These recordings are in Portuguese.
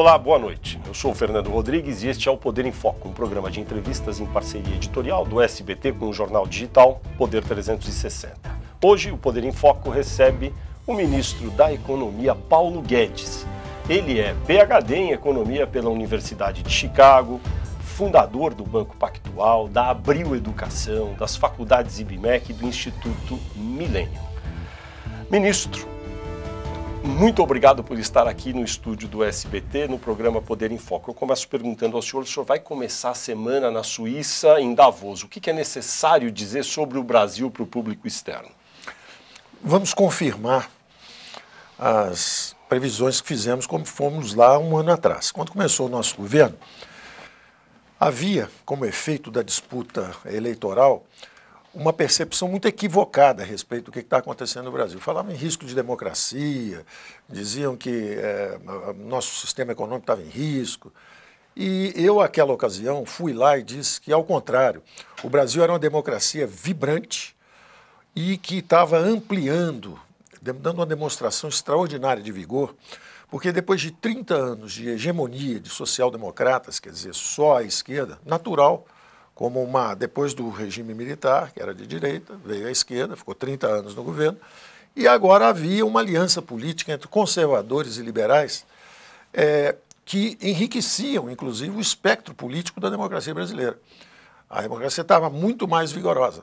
Olá, boa noite. Eu sou o Fernando Rodrigues e este é o Poder em Foco, um programa de entrevistas em parceria editorial do SBT com o jornal digital Poder 360. Hoje, o Poder em Foco recebe o ministro da Economia, Paulo Guedes. Ele é PhD em Economia pela Universidade de Chicago, fundador do Banco Pactual, da Abril Educação, das faculdades IBMEC e do Instituto Milênio. Ministro, muito obrigado por estar aqui no estúdio do SBT, no programa Poder em Foco. Eu começo perguntando ao senhor: o senhor vai começar a semana na Suíça, em Davos. O que é necessário dizer sobre o Brasil para o público externo? Vamos confirmar as previsões que fizemos como fomos lá um ano atrás. Quando começou o nosso governo, havia, como efeito da disputa eleitoral, uma percepção muito equivocada a respeito do que está acontecendo no Brasil. Falavam em risco de democracia, diziam que é, nosso sistema econômico estava em risco. E eu, naquela ocasião, fui lá e disse que, ao contrário, o Brasil era uma democracia vibrante e que estava ampliando, dando uma demonstração extraordinária de vigor, porque depois de 30 anos de hegemonia de social-democratas, quer dizer, só a esquerda, natural, como uma depois do regime militar, que era de direita, veio à esquerda, ficou 30 anos no governo, e agora havia uma aliança política entre conservadores e liberais é, que enriqueciam, inclusive, o espectro político da democracia brasileira. A democracia estava muito mais vigorosa.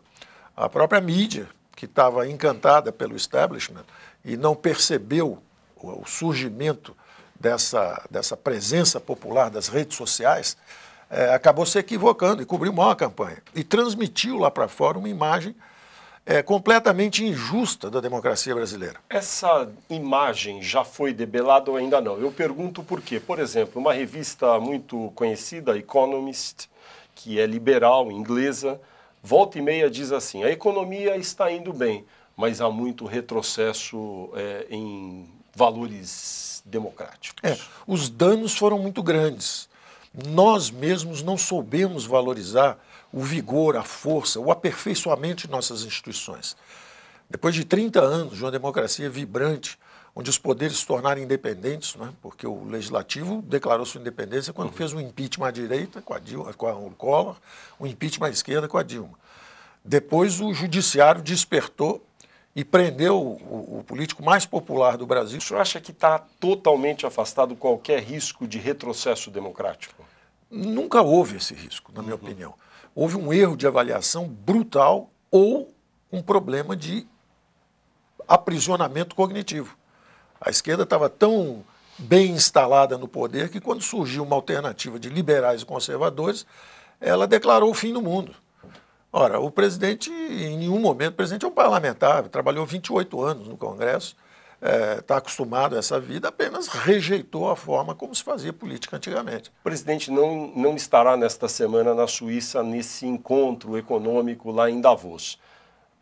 A própria mídia, que estava encantada pelo establishment e não percebeu o surgimento dessa, dessa presença popular das redes sociais, é, acabou se equivocando e cobriu mal a campanha. E transmitiu lá para fora uma imagem é, completamente injusta da democracia brasileira. Essa imagem já foi debelada ou ainda não? Eu pergunto por quê. Por exemplo, uma revista muito conhecida, Economist, que é liberal, inglesa, volta e meia diz assim: a economia está indo bem, mas há muito retrocesso é, em valores democráticos. É, os danos foram muito grandes nós mesmos não soubemos valorizar o vigor, a força, o aperfeiçoamento de nossas instituições. Depois de 30 anos de uma democracia vibrante, onde os poderes se tornaram independentes, né? porque o legislativo declarou sua independência quando uhum. fez o um impeachment à direita com a, Dilma, com a Collor, o um impeachment à esquerda com a Dilma. Depois o judiciário despertou e prendeu o, o político mais popular do Brasil. O senhor acha que está totalmente afastado qualquer risco de retrocesso democrático? Nunca houve esse risco, na minha uhum. opinião. Houve um erro de avaliação brutal ou um problema de aprisionamento cognitivo. A esquerda estava tão bem instalada no poder que, quando surgiu uma alternativa de liberais e conservadores, ela declarou o fim do mundo. Ora, o presidente, em nenhum momento, o presidente é um parlamentar, trabalhou 28 anos no Congresso, está eh, é, acostumado a essa vida, apenas rejeitou a forma como se fazia política antigamente. O presidente não, não estará nesta semana na Suíça nesse encontro econômico lá em Davos.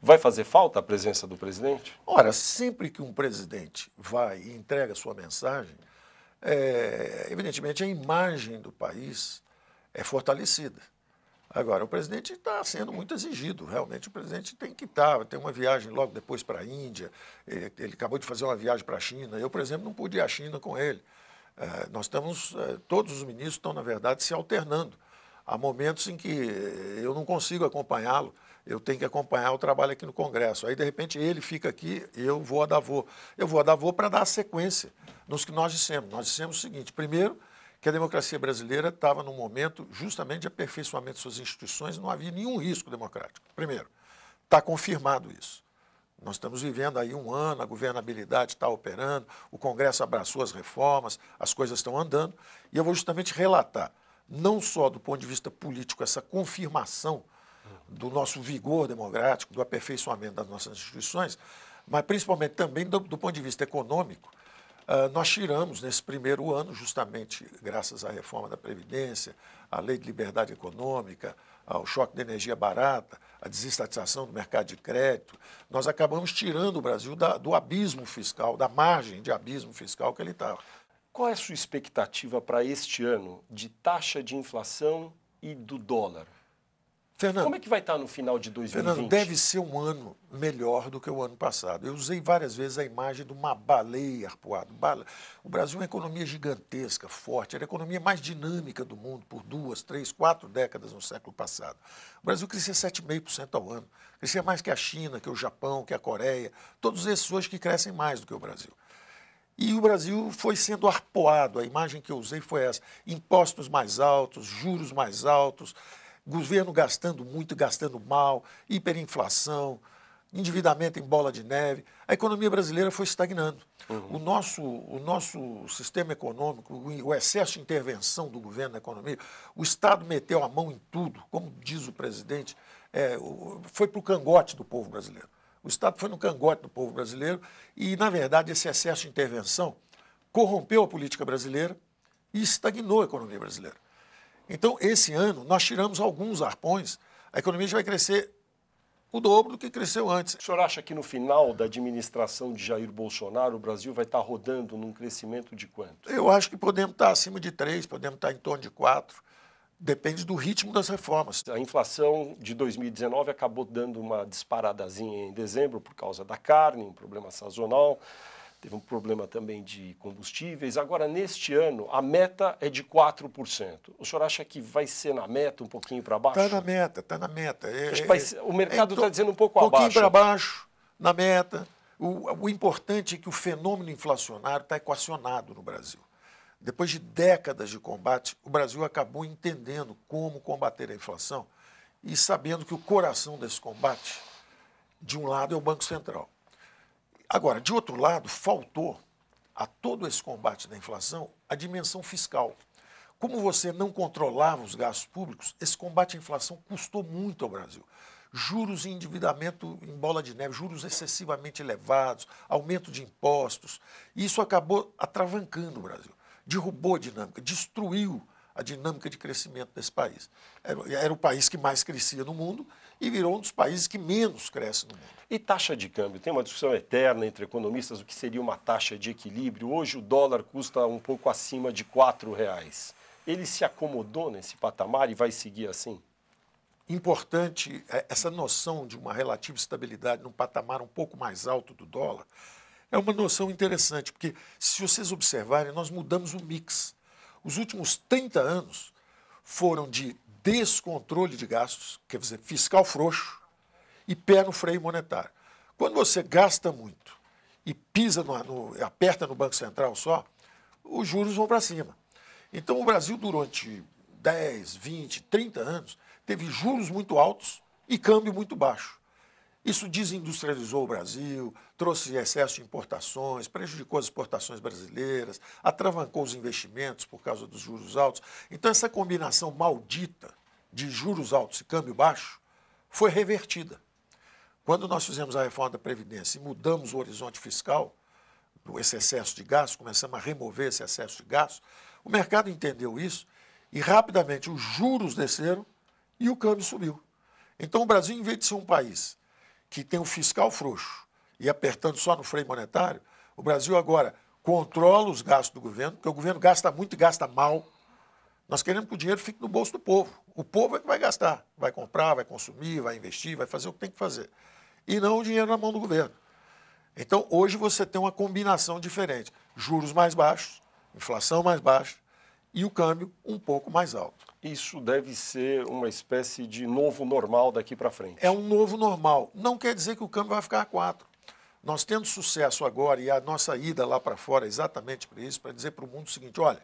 Vai fazer falta a presença do presidente? Ora, sempre que um presidente vai e entrega sua mensagem, é, evidentemente a imagem do país é fortalecida. Agora, o presidente está sendo muito exigido, realmente. O presidente tem que estar, tá, tem uma viagem logo depois para a Índia, ele, ele, acabou de fazer uma viagem para a China. Eu, por exemplo, não pude ir à China com ele. É, nós estamos, é, todos os ministros estão, na verdade, se alternando. Há momentos em que eh, eu não consigo acompanhá-lo, eu tenho que acompanhar o trabalho aqui no Congresso. Aí, de repente, ele fica aqui e eu vou a Davô. Eu vou a Davô para dar a sequência nos que nós dissemos. Nós dissemos o seguinte: primeiro, que a democracia brasileira estava num momento justamente de aperfeiçoamento de suas instituições, não havia nenhum risco democrático. Primeiro, está confirmado isso. Nós estamos vivendo aí um ano, a governabilidade está operando, o Congresso abraçou as reformas, as coisas estão andando, e eu vou justamente relatar, não só do ponto de vista político, essa confirmação do nosso vigor democrático, do aperfeiçoamento das nossas instituições, mas principalmente também do, do ponto de vista econômico, ah, nós tiramos nesse primeiro ano, justamente graças à reforma da Previdência, à lei de liberdade econômica, ao choque de energia barata, à desestatização do mercado de crédito, nós acabamos tirando o Brasil da, do abismo fiscal, da margem de abismo fiscal que ele estava. Tá. Qual é a sua expectativa para este ano de taxa de inflação e do dólar? Fernando, como é que vai estar no final de 2020? Fernando, deve ser um ano melhor do que o ano passado. Eu usei várias vezes a imagem de uma baleia arpoada. O Brasil é uma economia gigantesca, forte, era a economia mais dinâmica do mundo por duas, três, quatro décadas no século passado. O Brasil crescia 7,5% ao ano, crescia mais que a China, que o Japão, que a Coreia, todos esses hoje que crescem mais do que o Brasil. E o Brasil foi sendo arpoado, a imagem que eu usei foi essa: impostos mais altos, juros mais altos, Governo gastando muito, gastando mal, hiperinflação, endividamento em bola de neve. A economia brasileira foi estagnando. Uhum. O, nosso, o nosso sistema econômico, o excesso de intervenção do governo na economia, o Estado meteu a mão em tudo, como diz o presidente, é, foi para o cangote do povo brasileiro. O Estado foi no cangote do povo brasileiro e, na verdade, esse excesso de intervenção corrompeu a política brasileira e estagnou a economia brasileira. Então, esse ano, nós tiramos alguns arpões, a economia já vai crescer o dobro do que cresceu antes. O senhor acha que no final da administração de Jair Bolsonaro, o Brasil vai estar rodando num crescimento de quanto? Eu acho que podemos estar acima de 3, podemos estar em torno de 4. Depende do ritmo das reformas. A inflação de 2019 acabou dando uma disparadazinha em dezembro por causa da carne, um problema sazonal teve um problema também de combustíveis. Agora, neste ano, a meta é de 4%. O senhor acha que vai ser na meta, um pouquinho para baixo? Está na meta, está na meta. É, é o mercado está é, tá dizendo um pouco abaixo. Um pouquinho para baixo, na meta. O, o importante é que o fenômeno inflacionário está equacionado no Brasil. Depois de décadas de combate, o Brasil acabou entendendo como combater a inflação e sabendo que o coração desse combate, de um lado, é o Banco Central Agora, de outro lado, faltou a todo esse combate da inflação a dimensão fiscal. Como você não controlava os gastos públicos, esse combate à inflação custou muito ao Brasil. Juros e endividamento em bola de neve, juros excessivamente elevados, aumento de impostos. Isso acabou atravancando o Brasil, derrubou a dinâmica, destruiu a dinâmica de crescimento desse país. Era, era o país que mais crescia no mundo e virou um dos países que menos cresce no mundo. E taxa de câmbio? Tem uma discussão eterna entre economistas o que seria uma taxa de equilíbrio. Hoje o dólar custa um pouco acima de R$ reais. Ele se acomodou nesse patamar e vai seguir assim? Importante é, essa noção de uma relativa estabilidade num patamar um pouco mais alto do dólar. É uma noção interessante, porque se vocês observarem, nós mudamos o mix. Os últimos 30 anos foram de descontrole de gastos, quer dizer, fiscal frouxo e pé no freio monetário. Quando você gasta muito e pisa no, no aperta no Banco Central só, os juros vão para cima. Então o Brasil durante 10, 20, 30 anos teve juros muito altos e câmbio muito baixo. Isso desindustrializou o Brasil, trouxe excesso de importações, prejudicou as exportações brasileiras, atravancou os investimentos por causa dos juros altos. Então, essa combinação maldita de juros altos e câmbio baixo foi revertida. Quando nós fizemos a reforma da Previdência e mudamos o horizonte fiscal, esse excesso de gastos, começamos a remover esse excesso de gastos. o mercado entendeu isso e rapidamente os juros desceram e o câmbio subiu. Então, o Brasil, em vez de ser um país que tem um fiscal frouxo e apertando só no freio monetário, o Brasil agora controla os gastos do governo, porque o governo gasta muito e gasta mal. Nós queremos que o dinheiro fique no bolso do povo. O povo é que vai gastar, vai comprar, vai consumir, vai investir, vai fazer o que tem que fazer. E não o dinheiro na mão do governo. Então, hoje você tem uma combinação diferente: juros mais baixos, inflação mais baixa e o câmbio um pouco mais alto isso deve ser uma espécie de novo normal daqui para frente. É um novo normal. Não quer dizer que o câmbio vai ficar a 4. Nós tendo sucesso agora e a nossa ida lá para fora é exatamente para isso, para dizer para o mundo o seguinte: olha,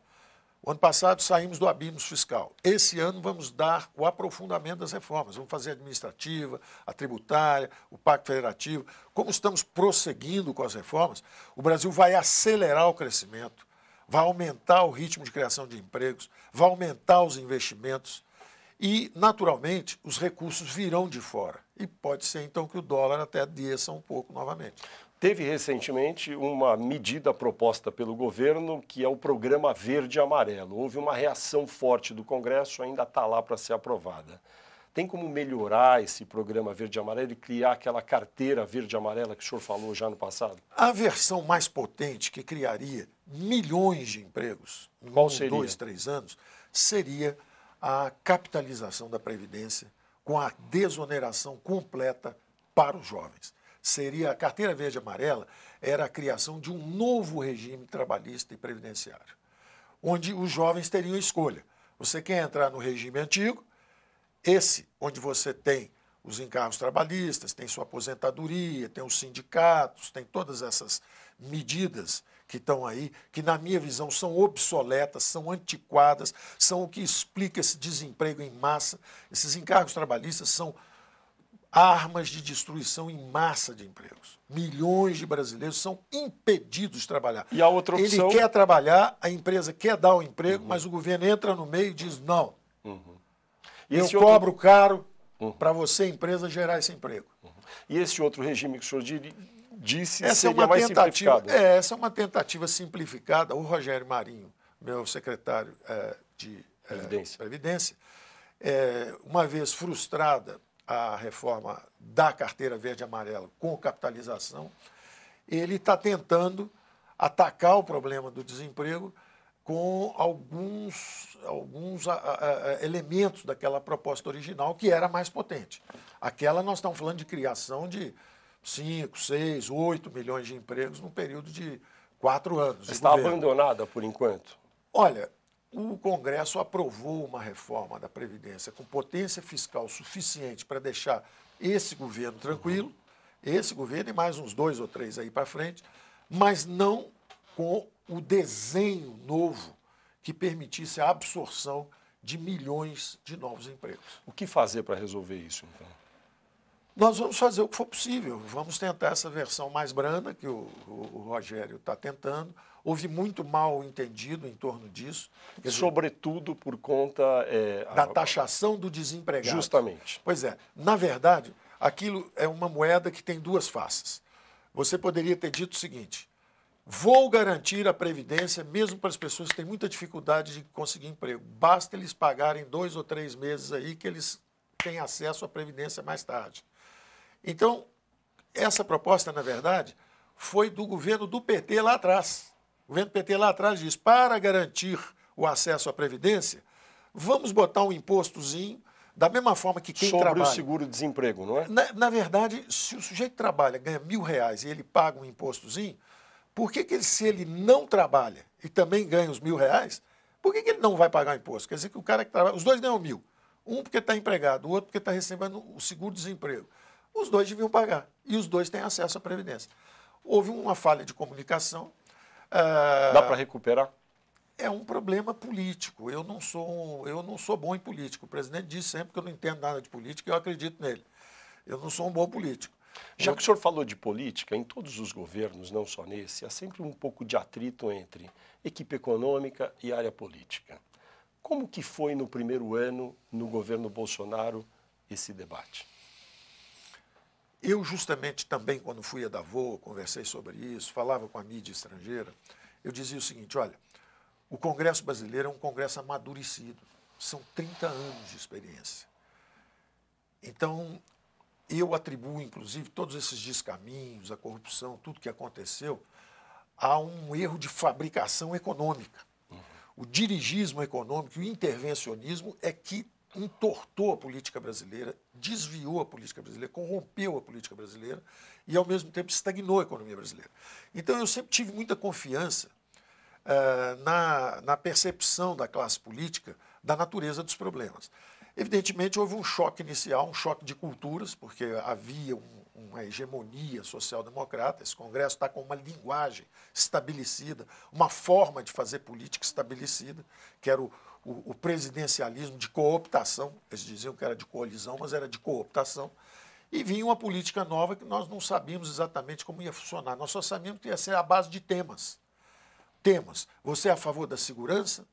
o ano passado saímos do abismo fiscal. Esse ano vamos dar o aprofundamento das reformas. Vamos fazer a administrativa, a tributária, o Pacto Federativo. Como estamos prosseguindo com as reformas, o Brasil vai acelerar o crescimento vai aumentar o ritmo de criação de empregos, vai aumentar os investimentos e, naturalmente, os recursos virão de fora. E pode ser então que o dólar até desça um pouco novamente. Teve recentemente uma medida proposta pelo governo, que é o programa Verde Amarelo. Houve uma reação forte do Congresso, ainda está lá para ser aprovada. Tem como melhorar esse programa Verde Amarelo e criar aquela carteira Verde Amarela que o senhor falou já no passado? A versão mais potente que criaria milhões de empregos em um, dois, três anos, seria a capitalização da Previdência com a desoneração completa para os jovens. Seria a carteira verde e amarela, era a criação de um novo regime trabalhista e previdenciário, onde os jovens teriam escolha. Você quer entrar no regime antigo, esse onde você tem os encargos trabalhistas, tem sua aposentadoria, tem os sindicatos, tem todas essas medidas que estão aí, que na minha visão são obsoletas, são antiquadas, são o que explica esse desemprego em massa. Esses encargos trabalhistas são armas de destruição em massa de empregos. Milhões de brasileiros são impedidos de trabalhar. E a outra opção... Ele quer trabalhar, a empresa quer dar o emprego, uhum. mas o governo entra no meio e diz não. Uhum. E Eu outro... cobro caro uhum. para você, empresa, gerar esse emprego. Uhum. E esse outro regime que o senhor disse essa é seria é uma mais tentativa, É, essa é uma tentativa simplificada. O Rogério Marinho, meu secretário é, de é, Previdência, Previdência é, uma vez frustrada a reforma da carteira verde e amarela com capitalização, ele está tentando atacar o problema do desemprego com alguns, alguns a, a, elementos daquela proposta original que era mais potente. Aquela nós estamos falando de criação de 5, 6, 8 milhões de empregos num período de quatro anos. Está abandonada por enquanto? Olha, o Congresso aprovou uma reforma da Previdência com potência fiscal suficiente para deixar esse governo tranquilo, esse governo e mais uns dois ou três aí para frente, mas não com o desenho novo que permitisse a absorção de milhões de novos empregos. O que fazer para resolver isso, então? Nós vamos fazer o que for possível. Vamos tentar essa versão mais branda que o, o, o Rogério está tentando. Houve muito mal entendido em torno disso. Dizer, Sobretudo por conta. É, da a... taxação do desempregado. Justamente. Pois é. Na verdade, aquilo é uma moeda que tem duas faces. Você poderia ter dito o seguinte: vou garantir a previdência mesmo para as pessoas que têm muita dificuldade de conseguir emprego. Basta eles pagarem dois ou três meses aí que eles têm acesso à previdência mais tarde. Então, essa proposta, na verdade, foi do governo do PT lá atrás. O governo do PT lá atrás diz: para garantir o acesso à Previdência, vamos botar um impostozinho, da mesma forma que quem Sobre trabalha. Sobre o seguro-desemprego, não é? Na, na, verdade, se o sujeito trabalha, ganha mil reais e ele paga um impostozinho, por que, que ele, se ele não trabalha e também ganha os mil reais, por que, que ele não vai pagar imposto? Quer dizer que o cara que trabalha, os dois ganham mil. Um porque está empregado, o outro porque está recebendo o seguro-desemprego os dois deviam pagar. E os dois têm acesso à Previdência. Houve uma falha de comunicação. Eh, Dá para recuperar? É um problema político. Eu não, sou, eu não sou bom em político. O presidente diz sempre que eu não entendo nada de política e eu acredito nele. Eu não sou um bom político. Já que o senhor falou de política, em todos os governos, não só nesse, há sempre um pouco de atrito entre equipe econômica e área política. Como que foi no primeiro ano, no governo Bolsonaro, esse debate? Eu, justamente, também, quando fui a Davos, conversei sobre isso, falava com a mídia estrangeira, eu dizia o seguinte: olha, o Congresso brasileiro é um Congresso amadurecido, são 30 anos de experiência. Então, eu atribuo, inclusive, todos esses descaminhos, a corrupção, tudo que aconteceu, a um erro de fabricação econômica. Uhum. O dirigismo econômico e o intervencionismo é que entortou a política brasileira, desviou a política brasileira, corrompeu a política brasileira e, ao mesmo tempo, estagnou a economia brasileira. Então, eu sempre tive muita confiança uh, na, na percepção da classe política da natureza dos problemas. Evidentemente, houve um choque inicial, um choque de culturas, porque havia um, uma hegemonia social-democrata. Esse Congresso está com uma linguagem estabelecida, uma forma de fazer política estabelecida, que era o, o, o presidencialismo de cooptação, eles diziam que era de coalizão, mas era de cooptação, e vinha uma política nova que nós não sabíamos exatamente como ia funcionar, nosso orçamento ia ser a base de temas. Temas. Você é a favor da segurança?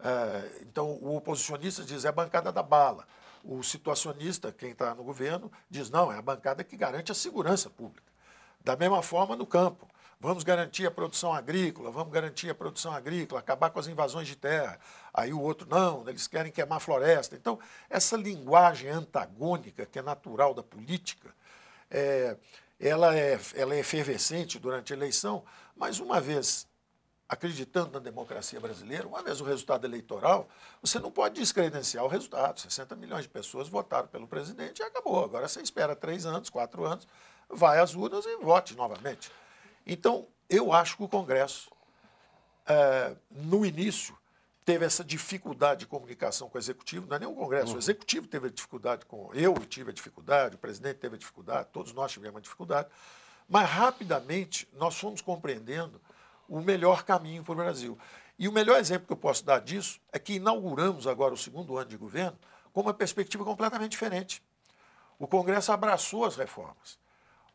É, então, o oposicionista diz é a bancada da bala. O situacionista, quem está no governo, diz não, é a bancada que garante a segurança pública. Da mesma forma, no campo. Vamos garantir a produção agrícola, vamos garantir a produção agrícola, acabar com as invasões de terra, Aí o outro, não, eles querem queimar a floresta. Então, essa linguagem antagônica, que é natural da política, é, ela, é, ela é efervescente durante a eleição, mas uma vez acreditando na democracia brasileira, uma vez o resultado eleitoral, você não pode descredenciar o resultado. 60 milhões de pessoas votaram pelo presidente e acabou. Agora você espera três anos, quatro anos, vai às urnas e vote novamente. Então, eu acho que o Congresso, é, no início, teve essa dificuldade de comunicação com o executivo, não é nem o Congresso, uhum. o executivo teve a dificuldade com. Eu tive a dificuldade, o presidente teve a dificuldade, todos nós tivemos a dificuldade. Mas rapidamente nós fomos compreendendo o melhor caminho para o Brasil. E o melhor exemplo que eu posso dar disso é que inauguramos agora o segundo ano de governo com uma perspectiva completamente diferente. O Congresso abraçou as reformas.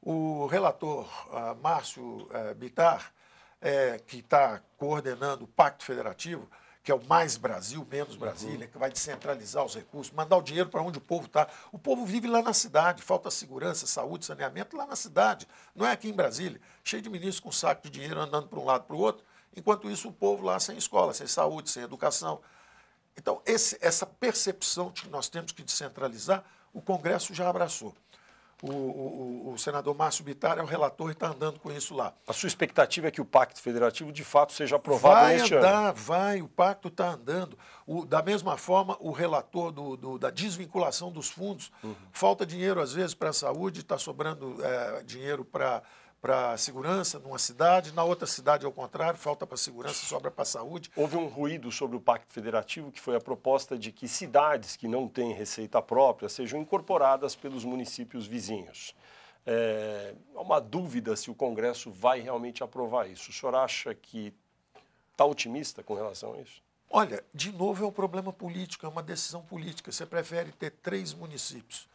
O relator uh, Márcio uh, eh, Bitar, é, eh, que está coordenando o Pacto Federativo, que é o mais Brasil, menos Brasília, que vai descentralizar os recursos, mandar o dinheiro para onde o povo está. O povo vive lá na cidade, falta segurança, saúde, saneamento lá na cidade, não é aqui em Brasília, cheio de ministros com saco de dinheiro andando para um lado para o outro, enquanto isso o povo lá sem escola, sem saúde, sem educação. Então, esse, essa percepção de que nós temos que descentralizar, o Congresso já abraçou. O, o, o, senador Márcio Bittar é o relator e está andando com isso lá. A sua expectativa é que o Pacto Federativo, de fato, seja aprovado vai neste andar, ano? Vai, o Pacto está andando. O, da mesma forma, o relator do, do, da desvinculação dos fundos. Uhum. Falta dinheiro, às vezes, para a saúde, está sobrando é, dinheiro para para segurança numa cidade, na outra cidade, ao contrário, falta para segurança, sobra para saúde. Houve um ruído sobre o Pacto Federativo, que foi a proposta de que cidades que não têm receita própria sejam incorporadas pelos municípios vizinhos. É uma dúvida se o Congresso vai realmente aprovar isso. O senhor acha que está otimista com relação a isso? Olha, de novo é um problema político, é uma decisão política. Você prefere ter três municípios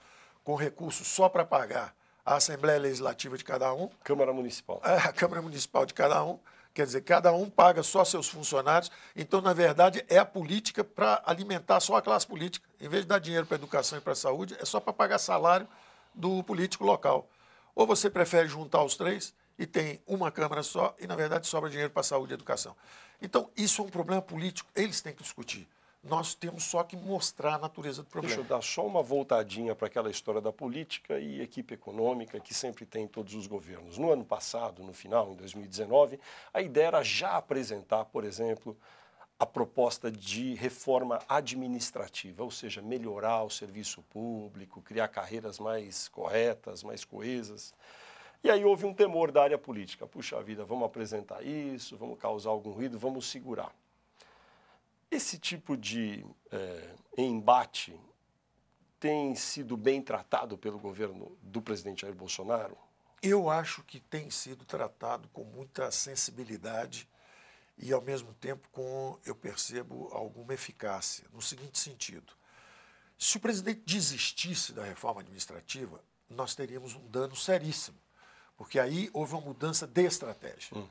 com recursos só para pagar a Assembleia Legislativa de cada um. Câmara Municipal. É, a Câmara Municipal de cada um. Quer dizer, cada um paga só seus funcionários. Então, na verdade, é a política para alimentar só a classe política. Em vez de dar dinheiro para a educação e para a saúde, é só para pagar salário do político local. Ou você prefere juntar os três e tem uma Câmara só e, na verdade, sobra dinheiro para a saúde e educação. Então, isso é um problema político, eles têm que discutir. Nós temos só que mostrar a natureza do problema. Deixa eu dar só uma voltadinha para aquela história da política e equipe econômica que sempre tem em todos os governos. No ano passado, no final, em 2019, a ideia era já apresentar, por exemplo, a proposta de reforma administrativa, ou seja, melhorar o serviço público, criar carreiras mais corretas, mais coesas. E aí houve um temor da área política. Puxa vida, vamos apresentar isso, vamos causar algum ruído, vamos segurar. Esse tipo de é, embate tem sido bem tratado pelo governo do presidente Jair Bolsonaro? Eu acho que tem sido tratado com muita sensibilidade e, ao mesmo tempo, com, eu percebo, alguma eficácia. No seguinte sentido: se o presidente desistisse da reforma administrativa, nós teríamos um dano seríssimo, porque aí houve uma mudança de estratégia. Uhum.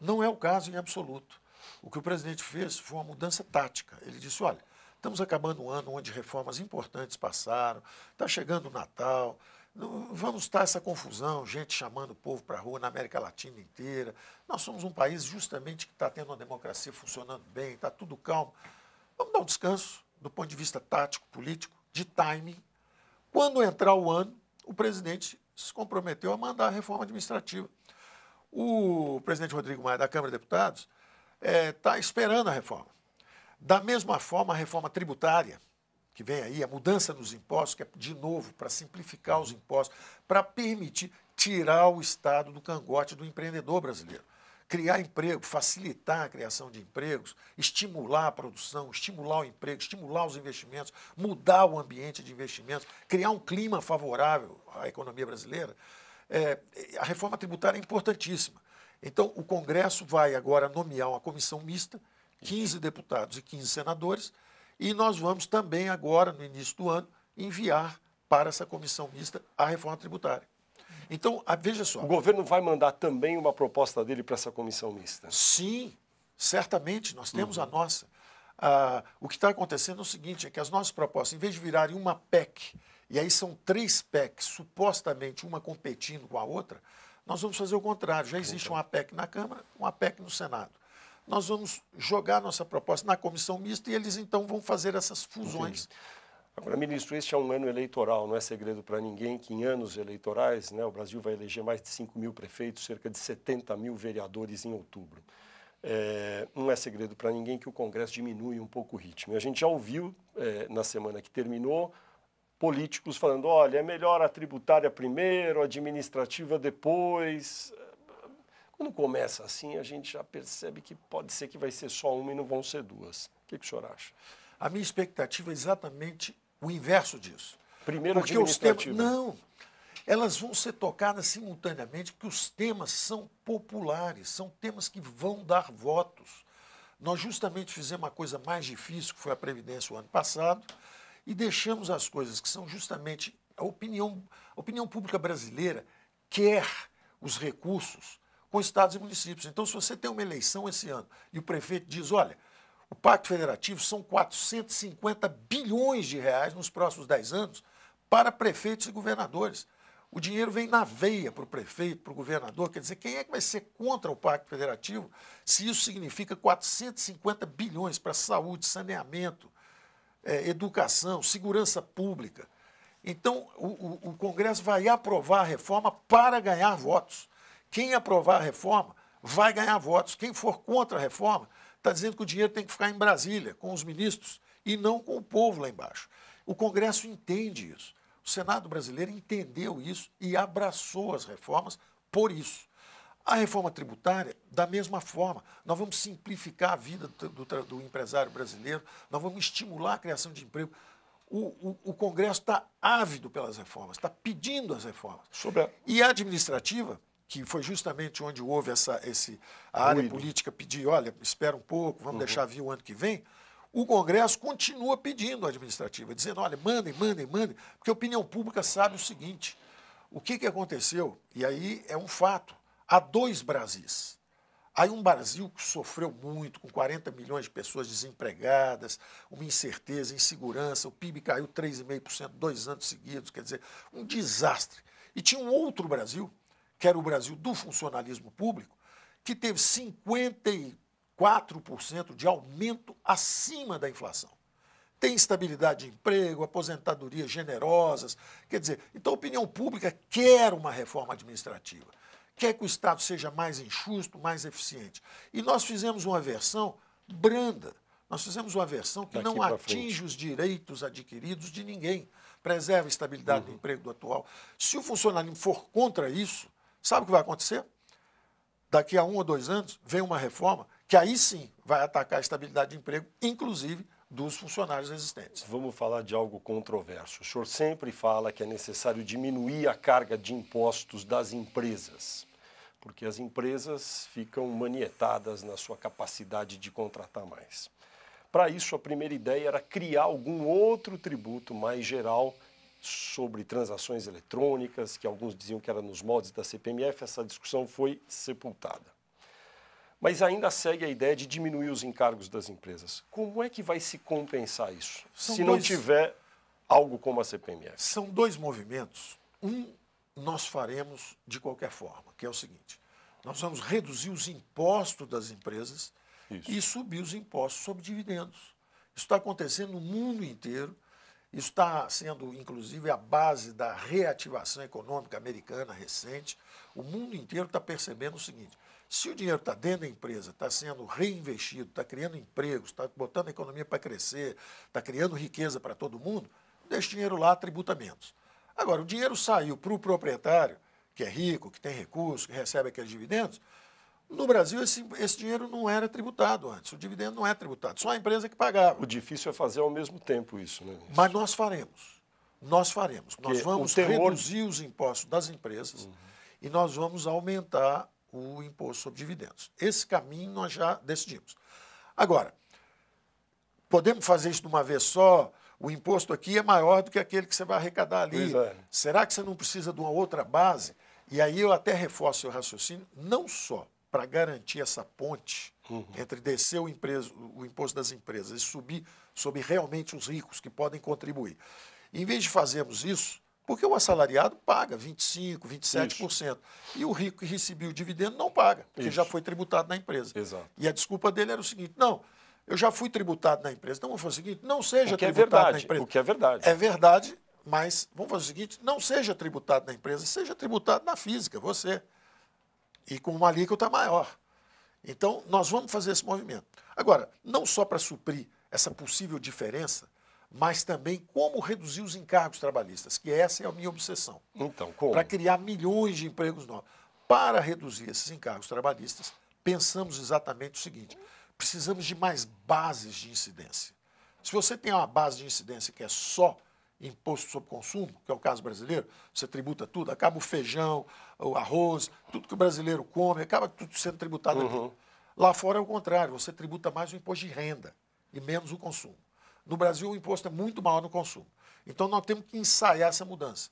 Não é o caso em absoluto. O que o presidente fez foi uma mudança tática. Ele disse: olha, estamos acabando um ano onde reformas importantes passaram, está chegando o Natal, não, vamos estar tá essa confusão, gente chamando o povo para a rua na América Latina inteira. Nós somos um país justamente que está tendo uma democracia funcionando bem, está tudo calmo. Vamos dar um descanso do ponto de vista tático, político, de timing. Quando entrar o ano, o presidente se comprometeu a mandar a reforma administrativa. O presidente Rodrigo Maia da Câmara de Deputados está é, tá esperando a reforma. Da mesma forma, a reforma tributária, que vem aí, a mudança nos impostos, que é de novo para simplificar os impostos, para permitir tirar o Estado do cangote do empreendedor brasileiro. Criar emprego, facilitar a criação de empregos, estimular a produção, estimular o emprego, estimular os investimentos, mudar o ambiente de investimentos, criar um clima favorável à economia brasileira. É, a reforma tributária é importantíssima. Então, o Congresso vai agora nomear uma comissão mista, 15 deputados e 15 senadores, e nós vamos também agora, no início do ano, enviar para essa comissão mista a reforma tributária. Então, a, veja só. O governo vai mandar também uma proposta dele para essa comissão mista? Sim, certamente, nós temos uhum. a nossa. Ah, o que está acontecendo é o seguinte: é que as nossas propostas, em vez de virarem uma PEC, e aí são três PECs, supostamente uma competindo com a outra, nós vamos fazer o contrário. Já existe uma PEC na Câmara, uma PEC no Senado. Nós vamos jogar nossa proposta na comissão mista e eles então vão fazer essas fusões. Entendi. Agora, ministro, este é um ano eleitoral, não é segredo para ninguém que em anos eleitorais né, o Brasil vai eleger mais de 5 mil prefeitos, cerca de 70 mil vereadores em outubro. É, não é segredo para ninguém que o Congresso diminui um pouco o ritmo. A gente já ouviu é, na semana que terminou políticos falando: olha, é melhor a tributária primeiro, a administrativa depois. Quando começa assim, a gente já percebe que pode ser que vai ser só uma e não vão ser duas. O que, que o senhor acha? A minha expectativa é exatamente o inverso disso. Primeiro porque os temas Não, elas vão ser tocadas simultaneamente, porque os temas são populares, são temas que vão dar votos. Nós justamente fizemos uma coisa mais difícil, que foi a Previdência o ano passado, e deixamos as coisas que são justamente a opinião, a opinião pública brasileira quer os recursos com estados e municípios. Então, se você tem uma eleição esse ano e o prefeito diz, olha, o Pacto Federativo são 450 bilhões de reais nos próximos 10 anos para prefeitos e governadores. O dinheiro vem na veia para o prefeito, para o governador. Quer dizer, quem é que vai ser contra o Pacto Federativo se isso significa 450 bilhões para saúde, saneamento, é, educação, segurança pública. Então, o, o, o Congresso vai aprovar a reforma para ganhar votos. Quem aprovar a reforma vai ganhar votos. Quem for contra a reforma está dizendo que o dinheiro tem que ficar em Brasília, com os ministros, e não com o povo lá embaixo. O Congresso entende isso. O Senado brasileiro entendeu isso e abraçou as reformas por isso. A reforma tributária, da mesma forma, nós vamos simplificar a vida do, do, do empresário brasileiro, nós vamos estimular a criação de emprego. O, o, o Congresso está ávido pelas reformas, está pedindo as reformas. Sobre a... E a administrativa, que foi justamente onde houve essa, esse, a área política pedir, olha, espera um pouco, vamos uhum. deixar vir o ano que vem, o Congresso continua pedindo a administrativa, dizendo, olha, mandem, mandem, mandem, porque a opinião pública sabe o seguinte, o que, que aconteceu, e aí é um fato, Há dois Brasis. Aí um Brasil que sofreu muito, com 40 milhões de pessoas desempregadas, uma incerteza, insegurança, o PIB caiu 3,5% dois anos seguidos, quer dizer, um desastre. E tinha um outro Brasil, que era o Brasil do funcionalismo público, que teve 54% de aumento acima da inflação. Tem estabilidade de emprego, aposentadorias generosas, quer dizer, então a opinião pública quer uma reforma administrativa quer que o Estado seja mais enxusto, mais eficiente. E nós fizemos uma versão branda, nós fizemos uma versão que Daqui não atinge frente. os direitos adquiridos de ninguém, preserva a estabilidade uhum. do emprego do atual. Se o funcionário for contra isso, sabe o que vai acontecer? Daqui a um ou dois anos, vem uma reforma que aí sim vai atacar a estabilidade de emprego, inclusive dos funcionários existentes. Vamos falar de algo controverso. O senhor sempre fala que é necessário diminuir a carga de impostos das empresas porque as empresas ficam manietadas na sua capacidade de contratar mais. Para isso, a primeira ideia era criar algum outro tributo mais geral sobre transações eletrônicas, que alguns diziam que era nos moldes da CPMF, essa discussão foi sepultada. Mas ainda segue a ideia de diminuir os encargos das empresas. Como é que vai se compensar isso, São se dois... não tiver algo como a CPMF? São dois movimentos. Um nós faremos de qualquer forma, que é o seguinte: nós vamos reduzir os impostos das empresas isso. e subir os impostos sobre dividendos. Isso está acontecendo no mundo inteiro. Isso está sendo, inclusive, a base da reativação econômica americana recente. O mundo inteiro está percebendo o seguinte: se o dinheiro está dentro da empresa, está sendo reinvestido, está criando empregos, está botando a economia para crescer, está criando riqueza para todo mundo, deixa o dinheiro lá, tributa menos. Agora, o dinheiro saiu para o proprietário, que é rico, que tem recursos, que recebe aqueles dividendos. No Brasil, esse, esse dinheiro não era tributado antes, o dividendo não é tributado, só a empresa que pagava. O difícil é fazer ao mesmo tempo isso, né? Mas nós faremos, nós faremos. Porque nós vamos terror... reduzir os impostos das empresas uhum. e nós vamos aumentar o imposto sobre dividendos. Esse caminho nós já decidimos. Agora, podemos fazer isso de uma vez só? o imposto aqui é maior do que aquele que você vai arrecadar ali. É. Será que você não precisa de uma outra base? E aí eu até reforço o raciocínio, não só para garantir essa ponte uhum. entre descer o, empresa, o imposto das empresas e subir sobre realmente os ricos que podem contribuir. Em vez de fazermos isso, porque o assalariado paga 25%, 27%. Isso. E o rico que recebeu o dividendo não paga, porque Isso. já foi tributado na empresa. Exato. E a desculpa dele era o seguinte: não, eu já fui tributado na empresa. Então vamos fazer o seguinte: não seja é tributado é verdade, na empresa. O que é verdade. É verdade, mas vamos fazer o seguinte: não seja tributado na empresa, seja tributado na física, você. E com uma alíquota maior. Então, nós vamos fazer esse movimento. Agora, não só para suprir essa possível diferença, mas também como reduzir os encargos trabalhistas, que essa é a minha obsessão. Então, como? Para criar milhões de empregos novos. Para reduzir esses encargos trabalhistas, pensamos exatamente o seguinte: precisamos de mais bases de incidência. Se você tem uma base de incidência que é só imposto sobre consumo, que é o caso brasileiro, você tributa tudo, acaba o feijão, o arroz, tudo que o brasileiro come, acaba tudo sendo tributado uhum. aqui. Lá fora é o contrário, você tributa mais o imposto de renda e menos o consumo. No Brasil, o imposto é muito maior no consumo. Então, nós temos que ensaiar essa mudança.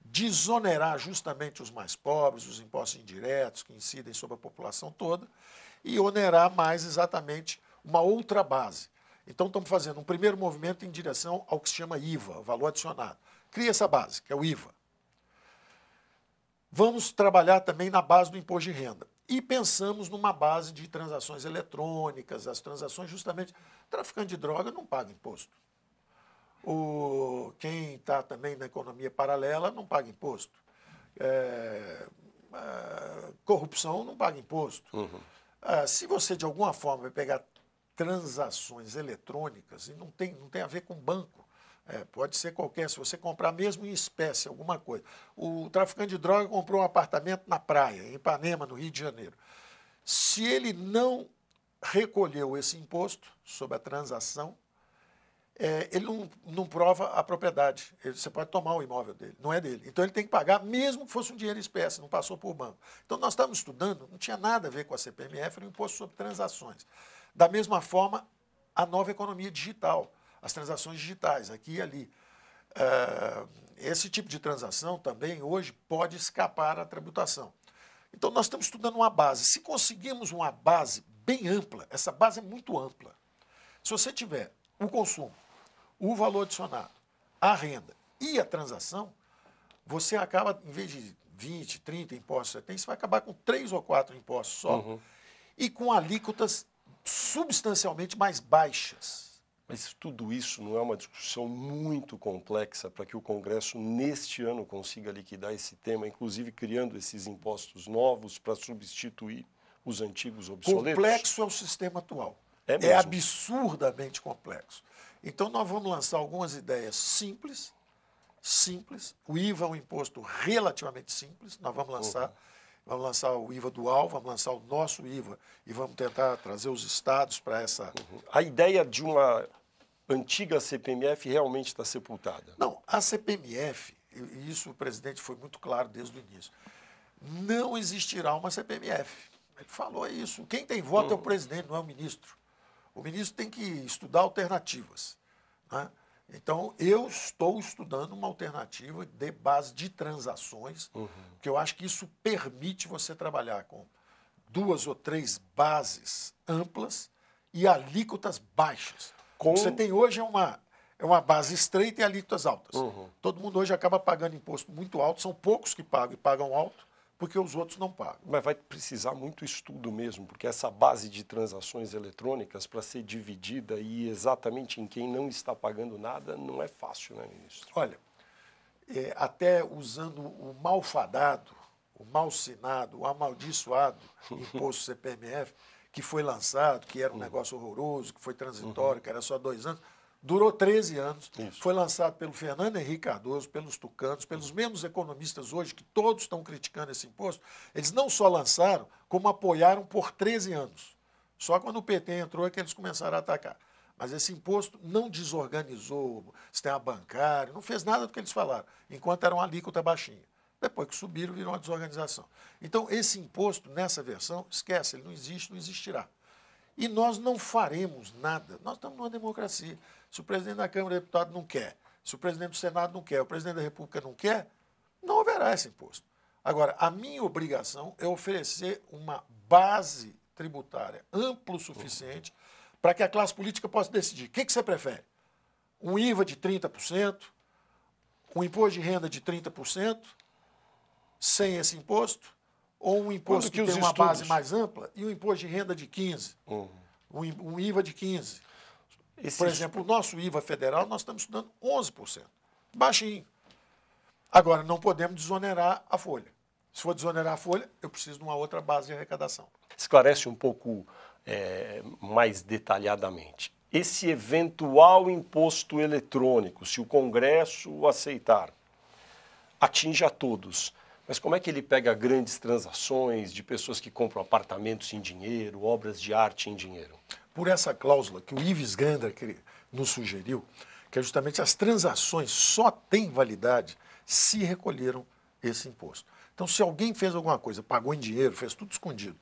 Desonerar justamente os mais pobres, os impostos indiretos que incidem sobre a população toda, e onerar mais exatamente uma outra base. Então, estamos fazendo um primeiro movimento em direção ao que se chama IVA, valor adicionado. Cria essa base, que é o IVA. Vamos trabalhar também na base do imposto de renda. E pensamos numa base de transações eletrônicas, as transações justamente. Traficante de droga não paga imposto. O, quem está também na economia paralela não paga imposto. É, é corrupção não paga imposto. Uhum. Ah, se você, de alguma forma, pegar transações eletrônicas, e não tem, não tem a ver com banco, é, pode ser qualquer, se você comprar mesmo em espécie alguma coisa. O traficante de droga comprou um apartamento na praia, em Ipanema, no Rio de Janeiro. Se ele não recolheu esse imposto sobre a transação, é, ele não, não, prova a propriedade. Ele, você pode tomar o imóvel dele, não é dele. Então ele tem que pagar, mesmo que fosse um dinheiro em espécie, não passou por banco. Então nós estávamos estudando, não tinha nada a ver com a CPMF, era o um imposto sobre transações. Da mesma forma, a nova economia digital, as transações digitais, aqui e ali. É, esse tipo de transação também hoje pode escapar à tributação. Então nós estamos estudando uma base. Se conseguirmos uma base bem ampla, essa base é muito ampla. Se você tiver o consumo, o valor adicionado, a renda e a transação, você acaba, em vez de 20, 30 impostos que você tem, você vai acabar com três ou quatro impostos só uhum. e com alíquotas substancialmente mais baixas. Mas tudo isso não é uma discussão muito complexa para que o Congresso, neste ano, consiga liquidar esse tema, inclusive criando esses impostos novos para substituir os antigos obsoletos? Complexo é o sistema atual. É, é absurdamente complexo. Então, nós vamos lançar algumas ideias simples, simples. O IVA é um imposto relativamente simples, nós vamos lançar. Uhum. Vamos lançar o IVA dual, vamos lançar o nosso IVA e vamos tentar trazer os estados para essa. Uhum. A ideia de uma antiga CPMF realmente está sepultada? Não, a CPMF, e isso o presidente foi muito claro desde o início, não existirá uma CPMF. Ele falou isso. Quem tem voto uhum. é o uhum. presidente, não é o ministro. O ministro tem que estudar alternativas. Né? Então, eu estou estudando uma alternativa de base de transações, uhum. que eu acho que isso permite você trabalhar com duas ou três bases amplas e alíquotas baixas. Com... O que você tem hoje é uma, é uma base estreita e alíquotas altas. Uhum. Todo mundo hoje acaba pagando imposto muito alto, são poucos que pagam e pagam alto porque os outros não pagam. Mas vai precisar muito estudo mesmo, porque essa base de transações eletrônicas para ser dividida e exatamente em quem não está pagando nada não é fácil, né, ministro? Olha, é, até usando o malfadado, o malsinado, o amaldiçoado imposto CPMF, que foi lançado, que era um uhum. negócio horroroso, que foi transitório, uhum. que era só dois anos, Durou 13 anos, Isso. foi lançado pelo Fernando Henrique Cardoso, pelos tucanos, pelos mesmos economistas hoje, que todos estão criticando esse imposto. Eles não só lançaram, como apoiaram por 13 anos. Só quando o PT entrou é que eles começaram a atacar. Mas esse imposto não desorganizou o sistema bancário, não fez nada do que eles falaram, enquanto era uma alíquota baixinha. Depois que subiram, virou uma desorganização. Então, esse imposto, nessa versão, esquece, ele não existe, não existirá. E nós não faremos nada. Nós estamos numa democracia. Se o presidente da Câmara de Deputados não quer, se o presidente do Senado não quer, o presidente da República não quer, não haverá esse imposto. Agora, a minha obrigação é oferecer uma base tributária ampla o suficiente para que a classe política possa decidir. O que, que você prefere? Um IVA de 30%, um imposto de renda de 30%, sem esse imposto, ou um imposto que, que tem uma estudos? base mais ampla e um imposto de renda de 15%, uhum. um IVA de 15%. Esse Por exemplo, o nosso IVA federal, nós estamos estudando 11%. Baixinho. Agora, não podemos desonerar a folha. Se for desonerar a folha, eu preciso de uma outra base de arrecadação. Esclarece um pouco é, mais detalhadamente. Esse eventual imposto eletrônico, se o Congresso o aceitar, atinge a todos. Mas como é que ele pega grandes transações de pessoas que compram apartamentos em dinheiro, obras de arte em dinheiro? por essa cláusula que o Ives Gander nos sugeriu, que é justamente as transações só têm validade se recolheram esse imposto. Então, se alguém fez alguma coisa, pagou em dinheiro, fez tudo escondido,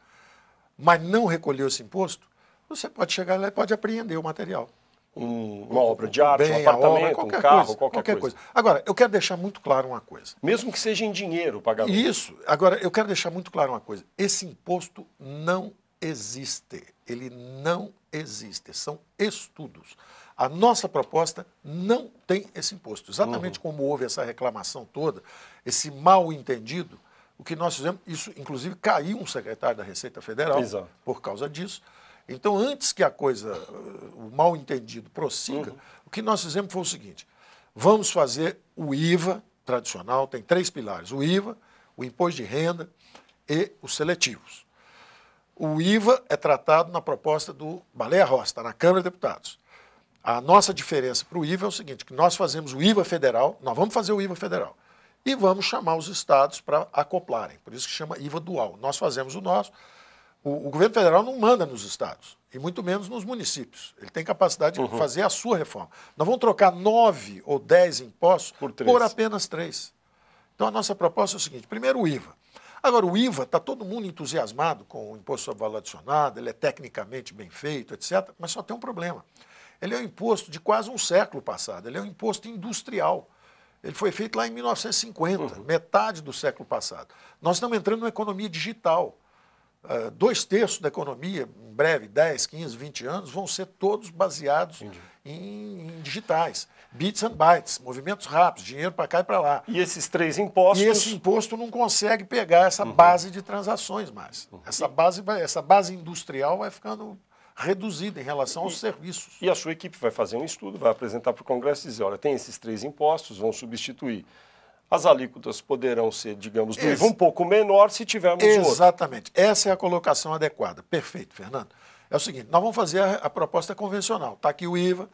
mas não recolheu esse imposto, você pode chegar lá e pode apreender o material. Um, uma obra de arte, bem, um apartamento, obra, qualquer um carro, coisa, qualquer, qualquer coisa. coisa. Agora, eu quero deixar muito claro uma coisa. Mesmo que seja em dinheiro o pagamento. Isso. Agora, eu quero deixar muito claro uma coisa. Esse imposto não existe. Ele não existe, são estudos. A nossa proposta não tem esse imposto. Exatamente uhum. como houve essa reclamação toda, esse mal entendido, o que nós fizemos, isso inclusive caiu um secretário da Receita Federal Exato. por causa disso. Então, antes que a coisa, o mal entendido prossiga, uhum. o que nós fizemos foi o seguinte: vamos fazer o IVA tradicional, tem três pilares: o IVA, o imposto de renda e os seletivos. O IVA é tratado na proposta do Baleia Rosta, na Câmara de Deputados. A nossa diferença para o IVA é o seguinte: que nós fazemos o IVA federal, nós vamos fazer o IVA federal e vamos chamar os estados para acoplarem. Por isso que chama IVA dual. Nós fazemos o nosso. O, o, governo federal não manda nos estados, e muito menos nos municípios. Ele tem capacidade uhum. de fazer a sua reforma. Nós vamos trocar nove ou dez impostos por, por apenas três. Então a nossa proposta é o seguinte: primeiro o IVA. Agora, o IVA, está todo mundo entusiasmado com o imposto sobre valor adicionado, ele é tecnicamente bem feito, etc., mas só tem um problema. Ele é um imposto de quase um século passado, ele é um imposto industrial. Ele foi feito lá em 1950, uhum. metade do século passado. Nós estamos entrando numa economia digital. Uh, dois terços da economia, em breve, 10, 15, 20 anos, vão ser todos baseados em, em, digitais bits and bytes, movimentos rápidos, dinheiro para cá e para lá. E esses três impostos. E esse imposto não consegue pegar essa uhum. base de transações mais. Uhum. Essa, base vai, essa base industrial vai ficando reduzida em relação aos e, serviços. E a sua equipe vai fazer um estudo, vai apresentar para o Congresso e dizer: olha, tem esses três impostos, vão substituir. As alíquotas poderão ser, digamos, do IVA um pouco menor se tivermos Exatamente. Outro. Essa é a colocação adequada. Perfeito, Fernando. É o seguinte, nós vamos fazer a, a proposta convencional. Está aqui o IVA,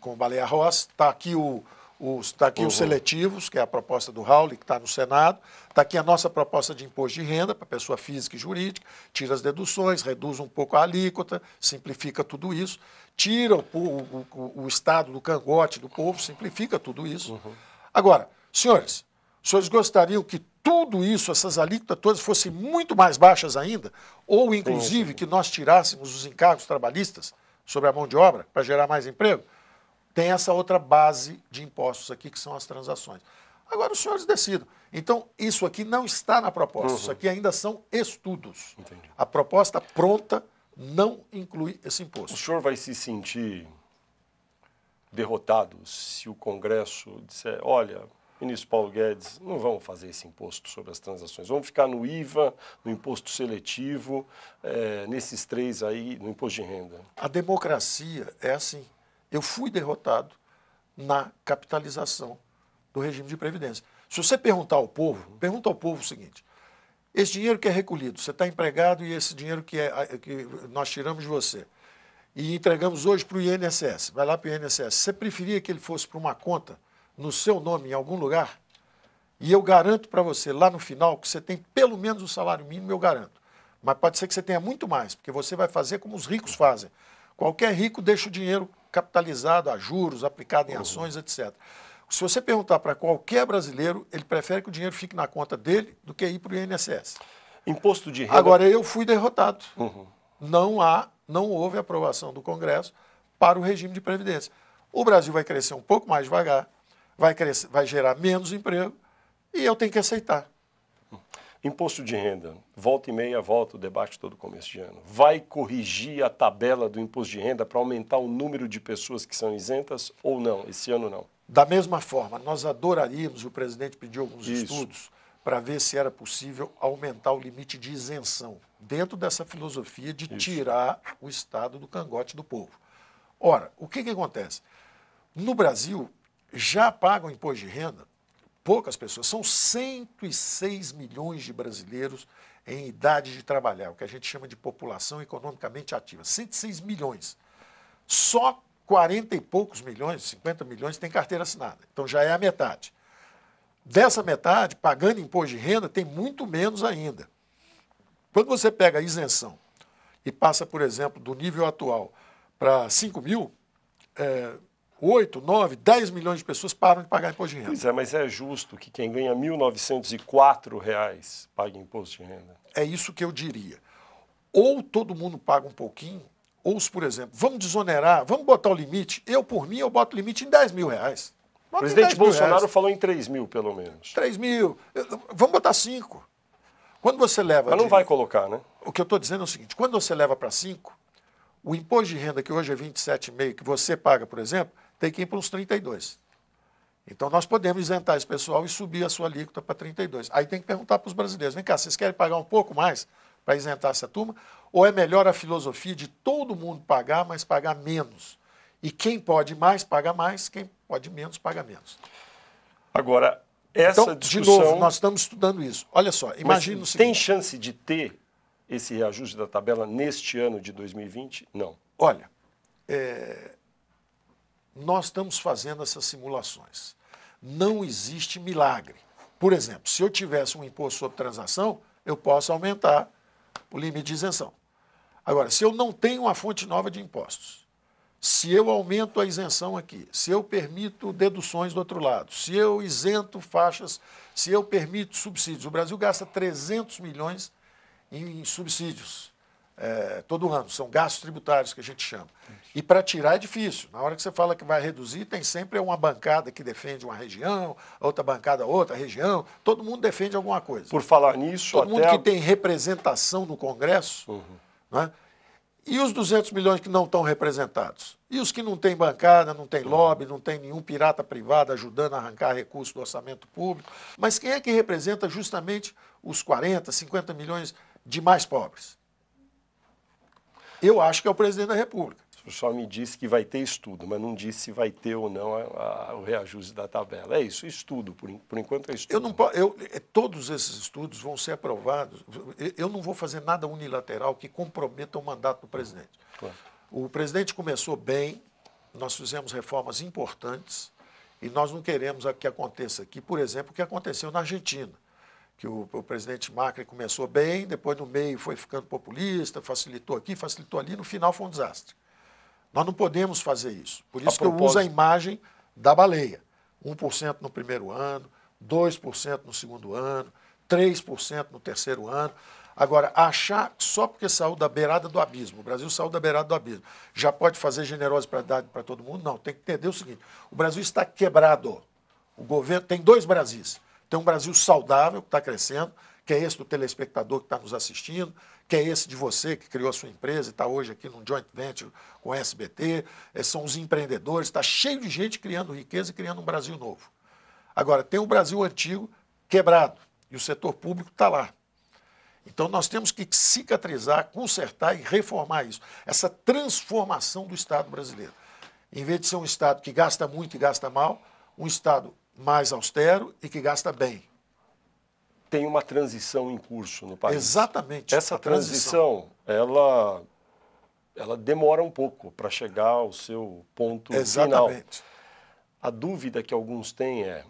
com Baleia Ross, está aqui o, os, tá aqui uhum. os seletivos, que é a proposta do Raul, que está no Senado. Está aqui a nossa proposta de imposto de renda para pessoa física e jurídica. Tira as deduções, reduz um pouco a alíquota, simplifica tudo isso. Tira o, o, o, o Estado do cangote do povo, simplifica tudo isso. Uhum. Agora, senhores, os senhores gostariam que tudo isso, essas alíquotas todas, fossem muito mais baixas ainda? Ou, inclusive, que nós tirássemos os encargos trabalhistas sobre a mão de obra para gerar mais emprego? tem essa outra base de impostos aqui, que são as transações. Agora os senhores decidam. Então, isso aqui não está na proposta, uhum. isso aqui ainda são estudos. Entendi. A proposta pronta não inclui esse imposto. O senhor vai se sentir derrotado se o Congresso disser: olha, ministro Paulo Guedes, não vamos fazer esse imposto sobre as transações, vamos ficar no IVA, no imposto seletivo, é, nesses três aí, no imposto de renda. A democracia é assim eu fui derrotado na capitalização do regime de previdência. Se você perguntar ao povo, uhum. pergunta ao povo o seguinte: esse dinheiro que é recolhido, você está empregado e esse dinheiro que, é, que nós tiramos de você e entregamos hoje para o INSS, vai lá para o INSS, você preferia que ele fosse para uma conta no seu nome em algum lugar? E eu garanto para você lá no final que você tem pelo menos o salário mínimo, eu garanto. Mas pode ser que você tenha muito mais, porque você vai fazer como os ricos fazem. Qualquer rico deixa o dinheiro capitalizado a juros, aplicado em uhum. ações, etc. Se você perguntar para qualquer brasileiro, ele prefere que o dinheiro fique na conta dele do que ir para o INSS. Imposto de renda. Agora, eu fui derrotado. Uhum. Não há, não houve aprovação do Congresso para o regime de previdência. O Brasil vai crescer um pouco mais devagar, vai, crescer, vai gerar menos emprego e eu tenho que aceitar. Imposto de renda, volta e meia, volta o debate todo começo de ano. Vai corrigir a tabela do imposto de renda para aumentar o número de pessoas que são isentas ou não? Esse ano não. Da mesma forma, nós adoraríamos, o presidente pediu alguns Isso. estudos para ver se era possível aumentar o limite de isenção, dentro dessa filosofia de Isso. tirar o Estado do cangote do povo. Ora, o que, que acontece? No Brasil, já pagam imposto de renda poucas pessoas, são 106 milhões de brasileiros em idade de trabalhar, o que a gente chama de população economicamente ativa. 106 milhões. Só 40 e poucos milhões, 50 milhões, tem carteira assinada. Então já é a metade. Dessa metade, pagando imposto de renda, tem muito menos ainda. Quando você pega a isenção e passa, por exemplo, do nível atual para 5 mil, é, 8, 9, 10 milhões de pessoas param de pagar imposto de renda. Pois é, mas é justo que quem ganha R$ 1.904 reais pague imposto de renda. É isso que eu diria. Ou todo mundo paga um pouquinho, ou, por exemplo, vamos desonerar, vamos botar o limite. Eu, por mim, eu boto o limite em 10 mil reais. O presidente Bolsonaro reais. falou em 3 mil, pelo menos. 3 mil. Vamos botar 5. Quando você leva. Mas não de... vai colocar, né? O que eu estou dizendo é o seguinte: quando você leva para 5, o imposto de renda, que hoje é 27,5, que você paga, por exemplo, tem que ir para uns 32. Então, nós podemos isentar esse pessoal e subir a sua alíquota para 32. Aí tem que perguntar para os brasileiros: vem cá, vocês querem pagar um pouco mais para isentar essa turma? Ou é melhor a filosofia de todo mundo pagar, mas pagar menos? E quem pode mais, paga mais, quem pode menos, paga menos. Agora, essa então, discussão... De novo, nós estamos estudando isso. Olha só, imagina o seguinte. Tem chance de ter esse reajuste da tabela neste ano de 2020? Não. Olha, é, nós estamos fazendo essas simulações. Não existe milagre. Por exemplo, se eu tivesse um imposto sobre transação, eu posso aumentar o limite de isenção. Agora, se eu não tenho uma fonte nova de impostos, se eu aumento a isenção aqui, se eu permito deduções do outro lado, se eu isento faixas, se eu permito subsídios, o Brasil gasta 300 milhões em subsídios é, todo ano, são gastos tributários que a gente chama. E para tirar é difícil. Na hora que você fala que vai reduzir, tem sempre uma bancada que defende uma região, outra bancada outra região, todo mundo defende alguma coisa. Por falar nisso, todo até... mundo que tem representação no Congresso, uhum. né? E os 200 milhões que não estão representados? E os que não têm bancada, não têm lobby, não tem nenhum pirata privado ajudando a arrancar recursos do orçamento público? Mas quem é que representa justamente os 40, 50 milhões de mais pobres? Eu acho que é o presidente da República. O senhor me disse que vai ter estudo, mas não disse se vai ter ou não a, a, o reajuste da tabela. É isso, estudo, por, por enquanto é estudo. Eu não, eu, é, todos esses estudos vão ser aprovados. Eu não vou fazer nada unilateral que comprometa o mandato do presidente. Claro. O presidente começou bem, nós fizemos reformas importantes e nós não queremos que aconteça aqui, por exemplo, o que aconteceu na Argentina que o, o, presidente Macri começou bem, depois no meio foi ficando populista, facilitou aqui, facilitou ali, no final foi um desastre. Nós não podemos fazer isso. Por isso a que propósito... eu uso a imagem da baleia. 1% no primeiro ano, 2% no segundo ano, 3% no terceiro ano. Agora, achar só porque saiu da beirada do abismo, o Brasil saiu da beirada do abismo, já pode fazer generosidade para todo mundo? Não, tem que entender o seguinte: o Brasil está quebrado. O governo tem dois Brasis tem um Brasil saudável que está crescendo, que é esse do telespectador que está nos assistindo, que é esse de você que criou a sua empresa e está hoje aqui num joint venture com o SBT, Esses é, são os empreendedores, está cheio de gente criando riqueza e criando um Brasil novo. Agora, tem o Brasil antigo quebrado e o setor público está lá. Então, nós temos que cicatrizar, consertar e reformar isso, essa transformação do Estado brasileiro. Em vez de ser um Estado que gasta muito e gasta mal, um Estado mais austero e que gasta bem. Tem uma transição em curso no país. Exatamente. Essa transição, transição, ela ela demora um pouco para chegar ao seu ponto Exatamente. final. A dúvida que alguns têm é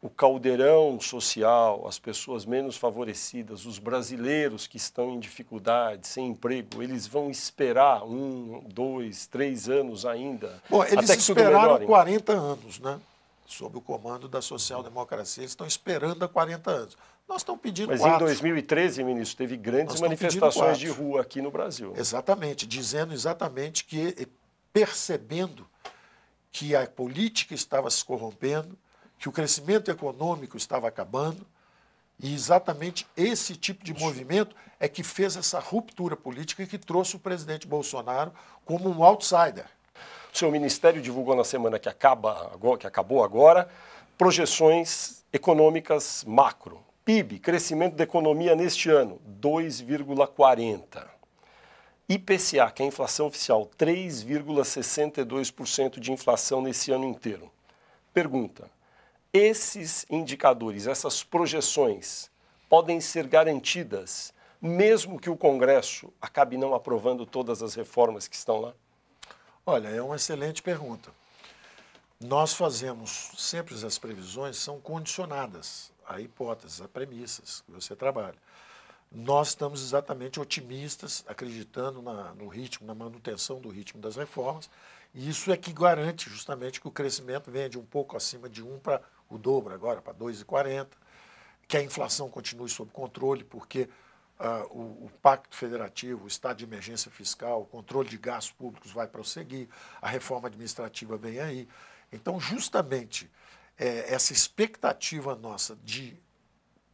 o caldeirão social, as pessoas menos favorecidas, os brasileiros que estão em dificuldade, sem emprego, eles vão esperar um, dois, três anos ainda. Bom, eles esperaram 40 anos, né? sob o comando da social-democracia, estão esperando há 40 anos. Nós estamos pedindo Mas quatro. em 2013, ministro, teve grandes manifestações de rua aqui no Brasil. Exatamente, dizendo exatamente que, eh, percebendo que a política estava se corrompendo, que o crescimento econômico estava acabando, e exatamente esse tipo de movimento é que fez essa ruptura política e que trouxe o presidente Bolsonaro como um outsider. O seu ministério divulgou na semana que, acaba, que acabou agora projeções econômicas macro. PIB, crescimento da economia neste ano, 2,40%. IPCA, que é a inflação oficial, 3,62% de inflação nesse ano inteiro. Pergunta: esses indicadores, essas projeções, podem ser garantidas mesmo que o Congresso acabe não aprovando todas as reformas que estão lá? Olha, é uma excelente pergunta. Nós fazemos sempre as previsões são condicionadas a hipóteses, a premissas que você trabalha. Nós estamos exatamente otimistas, acreditando na, no ritmo, na manutenção do ritmo das reformas, e isso é que garante justamente que o crescimento venha de um pouco acima de 1 para o dobro agora, para 2,40, que a inflação continue sob controle, porque Uh, o, o, Pacto Federativo, o estado de emergência fiscal, o controle de gastos públicos vai prosseguir, a reforma administrativa vem aí. Então, justamente é, essa expectativa nossa de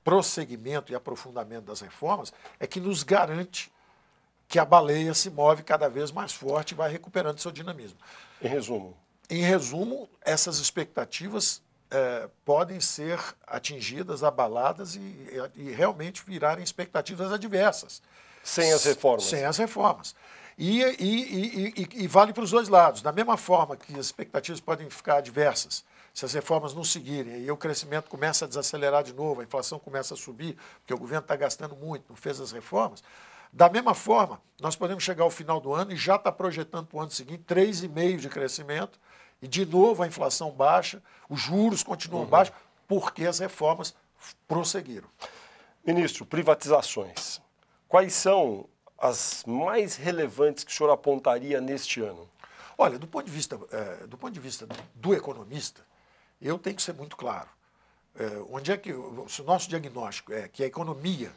prosseguimento e aprofundamento das reformas é que nos garante que a baleia se move cada vez mais forte e vai recuperando seu dinamismo. Em resumo? Em resumo, essas expectativas é, podem ser atingidas, abaladas e, e, realmente virarem expectativas adversas. Sem as reformas. Sem as reformas. E, e, e vale para os dois lados. Da mesma forma que as expectativas podem ficar adversas, se as reformas não seguirem, e o crescimento começa a desacelerar de novo, a inflação começa a subir, porque o governo está gastando muito, não fez as reformas. Da mesma forma, nós podemos chegar ao final do ano e já está projetando para o ano seguinte 3,5% de crescimento, e, de novo, a inflação baixa, os juros continuam uhum. baixos, porque as reformas prosseguiram. Ministro, privatizações. Quais são as mais relevantes que o senhor apontaria neste ano? Olha, do ponto de vista, é, do, ponto de vista do economista, eu tenho que ser muito claro. É, onde é que se o nosso diagnóstico é que a economia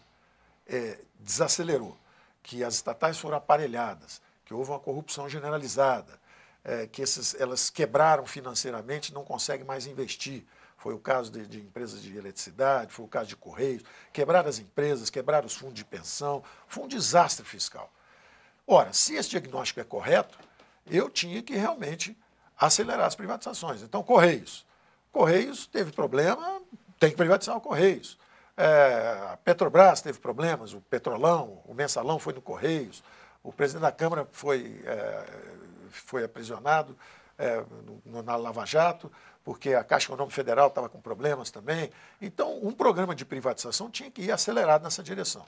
é, desacelerou, que as estatais foram aparelhadas, que houve uma corrupção generalizada, é, que esses, elas quebraram financeiramente, não conseguem mais investir. Foi o caso de, de, empresas de eletricidade, foi o caso de Correios. Quebraram as empresas, quebraram os fundos de pensão. Foi um desastre fiscal. Ora, se esse diagnóstico é correto, eu tinha que realmente acelerar as privatizações. Então, Correios. Correios teve problema, tem que privatizar o Correios. É, a Petrobras teve problemas, o Petrolão, o Mensalão foi no Correios. O presidente da Câmara foi é, foi aprisionado é, no, na Lava Jato, porque a Caixa Econômica Federal estava com problemas também. Então, um programa de privatização tinha que ir acelerado nessa direção.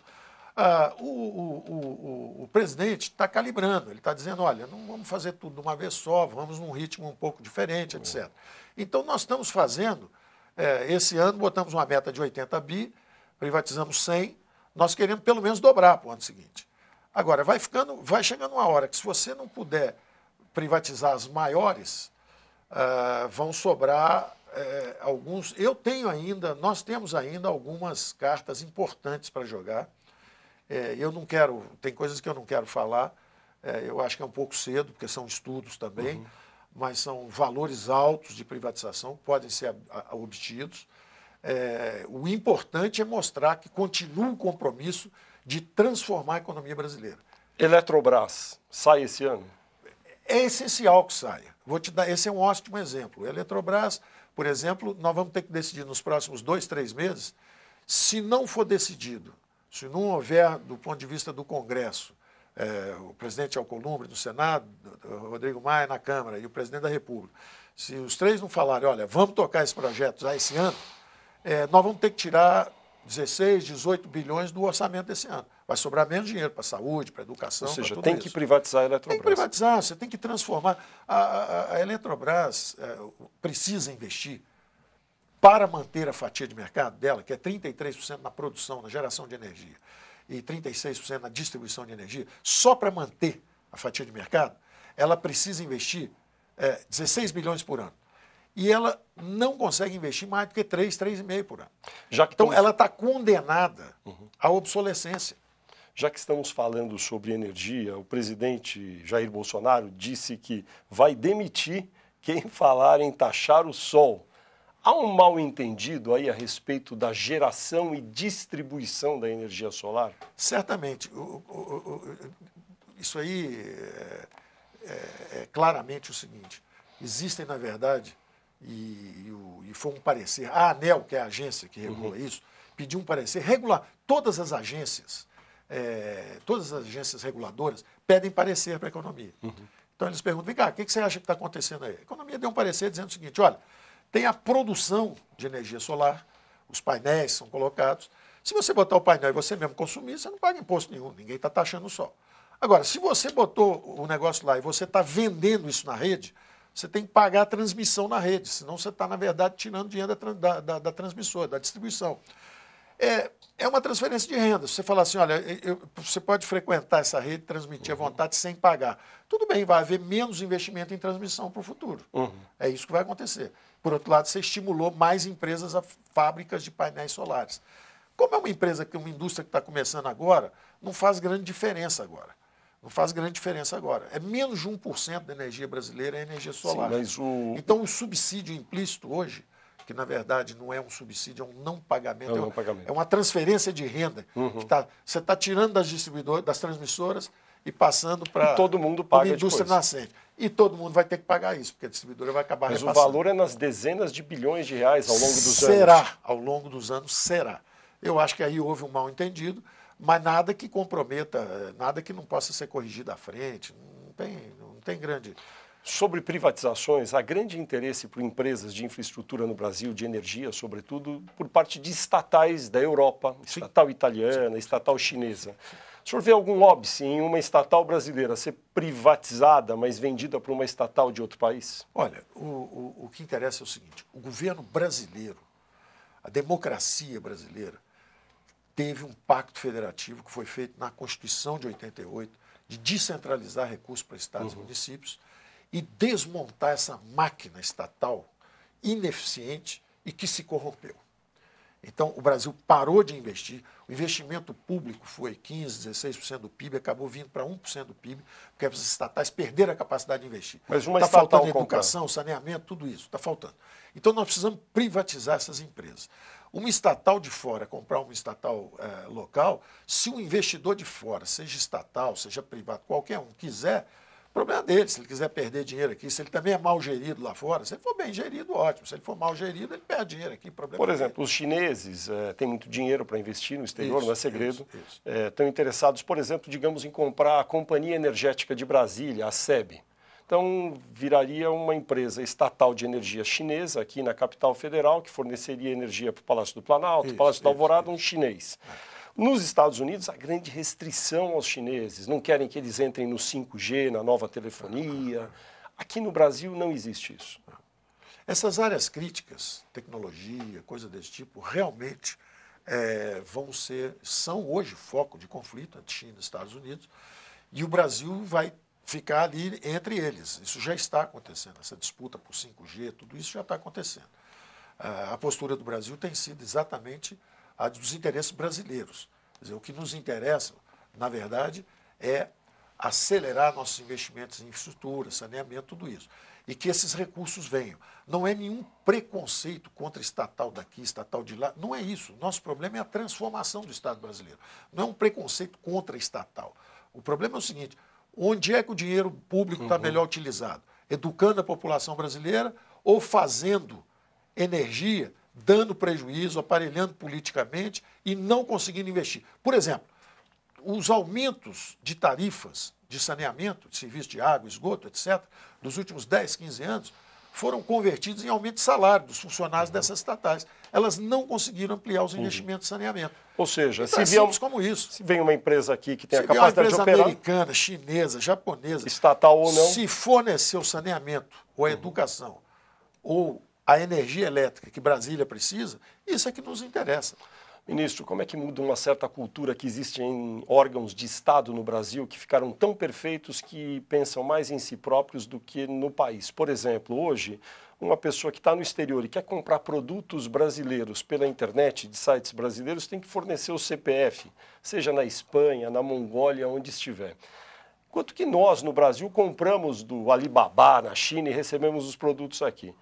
Ah, o, o, o, o, presidente está calibrando, ele está dizendo: olha, não vamos fazer tudo de uma vez só, vamos num ritmo um pouco diferente, etc. Então, nós estamos fazendo, é, esse ano, botamos uma meta de 80 bi, privatizamos 100, nós queremos pelo menos dobrar para o ano seguinte. Agora, vai ficando, vai chegando uma hora que se você não puder privatizar as maiores, uh, vão sobrar uh, alguns. Eu tenho ainda, nós temos ainda algumas cartas importantes para jogar. Eh, eu não quero, tem coisas que eu não quero falar, eu acho que é um pouco cedo, porque são estudos também, uhum. mas são valores altos de privatização que podem ser obtidos. o importante é mostrar que continua o compromisso de transformar a economia brasileira. Eletrobras sai esse ano? é essencial que saia. Vou te dar, esse é um ótimo exemplo. A Eletrobras, por exemplo, nós vamos ter que decidir nos próximos dois, três meses, se não for decidido, se não houver, do ponto de vista do Congresso, é, o presidente Alcolumbre no Senado, Rodrigo Maia na Câmara e o presidente da República, se os três não falarem, olha, vamos tocar esse projeto já esse ano, é, nós vamos ter que tirar 16, 18 bilhões do orçamento desse ano. Vai sobrar menos dinheiro para a saúde, para a educação. Ou seja, tem isso. que privatizar a Eletrobras. Tem que privatizar, você tem que transformar. A, a, a Eletrobras é, precisa investir para manter a fatia de mercado dela, que é 33% na produção, na geração de energia, e 36% na distribuição de energia, só para manter a fatia de mercado, ela precisa investir é, 16 bilhões por ano e ela não consegue investir mais do que 3, 3,5 por ano. Já que então, estamos... ela está condenada uhum. à obsolescência. Já que estamos falando sobre energia, o presidente Jair Bolsonaro disse que vai demitir quem falar em taxar o sol. Há um mal entendido aí a respeito da geração e distribuição da energia solar? Certamente. O, o, o, isso aí é, é, é claramente o seguinte: existem, na verdade, e, e, o, e foi um parecer, a ANEL, que é a agência que regula uhum. isso, pediu um parecer regular. Todas as agências, é, todas as agências reguladoras pedem parecer para a economia. Uhum. Então eles perguntam, vem cá, o que, que você acha que está acontecendo aí? A economia deu um parecer dizendo o seguinte, olha, tem a produção de energia solar, os painéis são colocados. Se você botar o painel e você mesmo consumir, você não paga imposto nenhum, ninguém está taxando o sol. Agora, se você botou o negócio lá e você está vendendo isso na rede, você tem que pagar a transmissão na rede, senão você está, na verdade, tirando dinheiro da, da, da, da transmissora, da distribuição. É, é uma transferência de renda. você fala assim, olha, eu, você pode frequentar essa rede, transmitir à uhum. vontade sem pagar. Tudo bem, vai haver menos investimento em transmissão para o futuro. Uhum. É isso que vai acontecer. Por outro lado, você estimulou mais empresas a fábricas de painéis solares. Como é uma empresa que uma indústria que está começando agora, não faz grande diferença agora. Não faz grande diferença agora. É menos de 1% da energia brasileira é energia solar. Sim, o... Então, o subsídio implícito hoje, que na verdade não é um subsídio, é um não pagamento, é, um é não pagamento. é uma transferência de renda. Uhum. Que tá, você está tirando das distribuidoras, das transmissoras e passando para todo mundo paga a indústria depois. nascente. E todo mundo vai ter que pagar isso, porque a distribuidora vai acabar Mas repassando. o valor é nas dezenas de bilhões de reais ao longo dos será, anos. Será, ao longo dos anos será. Eu acho que aí houve um mal entendido mas nada que comprometa, nada que não possa ser corrigido à frente. Não tem, não tem grande. Sobre privatizações, há grande interesse por empresas de infraestrutura no Brasil, de energia, sobretudo, por parte de estatais da Europa, Sim. estatal italiana, Sim. estatal chinesa. O senhor vê algum lobby em uma estatal brasileira ser privatizada, mas vendida para uma estatal de outro país? Olha, o, o, o, que interessa é o seguinte: o governo brasileiro, a democracia brasileira, teve um pacto federativo que foi feito na Constituição de 88 de descentralizar recursos para estados uhum. e municípios e desmontar essa máquina estatal ineficiente e que se corrompeu. Então, o Brasil parou de investir, o investimento público foi 15%, 16% do PIB, acabou vindo para 1% do PIB, porque as estatais perderam a capacidade de investir. Mas uma tá Está faltando educação, comprar. saneamento, tudo isso, está faltando. Então, nós precisamos privatizar essas empresas. Uma estatal de fora, comprar uma estatal eh, local, se um investidor de fora, seja estatal, seja privado, qualquer um, quiser, problema dele. Se ele quiser perder dinheiro aqui, se ele também é mal gerido lá fora, se ele for bem gerido, ótimo. Se ele for mal gerido, ele perde dinheiro aqui. Problema Por exemplo, dele. os chineses é, têm muito dinheiro para investir no exterior, isso, não é segredo. Isso, isso. É, eh, estão interessados, por exemplo, digamos, em comprar a Companhia Energética de Brasília, a SEB. Então, viraria uma empresa estatal de energia chinesa aqui na capital federal, que forneceria energia para o Palácio do Planalto, isso, Palácio isso, da Alvorada, isso. um chinês. Nos Estados Unidos, a grande restrição aos chineses, não querem que eles entrem no 5G, na nova telefonia. Aqui no Brasil não existe isso. Essas áreas críticas, tecnologia, coisa desse tipo, realmente é, vão ser, são hoje foco de conflito entre China e Estados Unidos. E o Brasil vai ficar ali entre eles. Isso já está acontecendo, essa disputa por 5G, tudo isso já está acontecendo. Ah, a postura do Brasil tem sido exatamente a dos interesses brasileiros. Dizer, o que nos interessa, na verdade, é acelerar nossos investimentos em infraestrutura, saneamento, tudo isso. E que esses recursos venham. Não é nenhum preconceito contra estatal daqui, estatal de lá. Não é isso. Nosso problema é a transformação do Estado brasileiro. Não é um preconceito contra estatal. O problema é o seguinte: onde é que o dinheiro público está uhum. melhor utilizado? Educando a população brasileira ou fazendo energia, dando prejuízo, aparelhando politicamente e não conseguindo investir? Por exemplo, os aumentos de tarifas de saneamento, de serviço de água, esgoto, etc., dos últimos 10, 15 anos, foram convertidos em aumento de salário dos funcionários dessas estatais. Elas não conseguiram ampliar os uhum. investimentos uhum. de saneamento. Ou seja, então, se é como isso. Se vem uma empresa aqui que tem se a capacidade de operar. americana, chinesa, japonesa. Estatal ou não. Se fornecer o saneamento, ou a uhum. educação, ou a energia elétrica que Brasília precisa, isso é que nos interessa. Ministro, como é que muda uma certa cultura que existe em órgãos de Estado no Brasil que ficaram tão perfeitos que pensam mais em si próprios do que no país? Por exemplo, hoje, uma pessoa que está no exterior e quer comprar produtos brasileiros pela internet, de sites brasileiros, tem que fornecer o CPF, seja na Espanha, na Mongólia, onde estiver. Quanto que nós, no Brasil, compramos do Alibaba na China e recebemos os produtos aqui?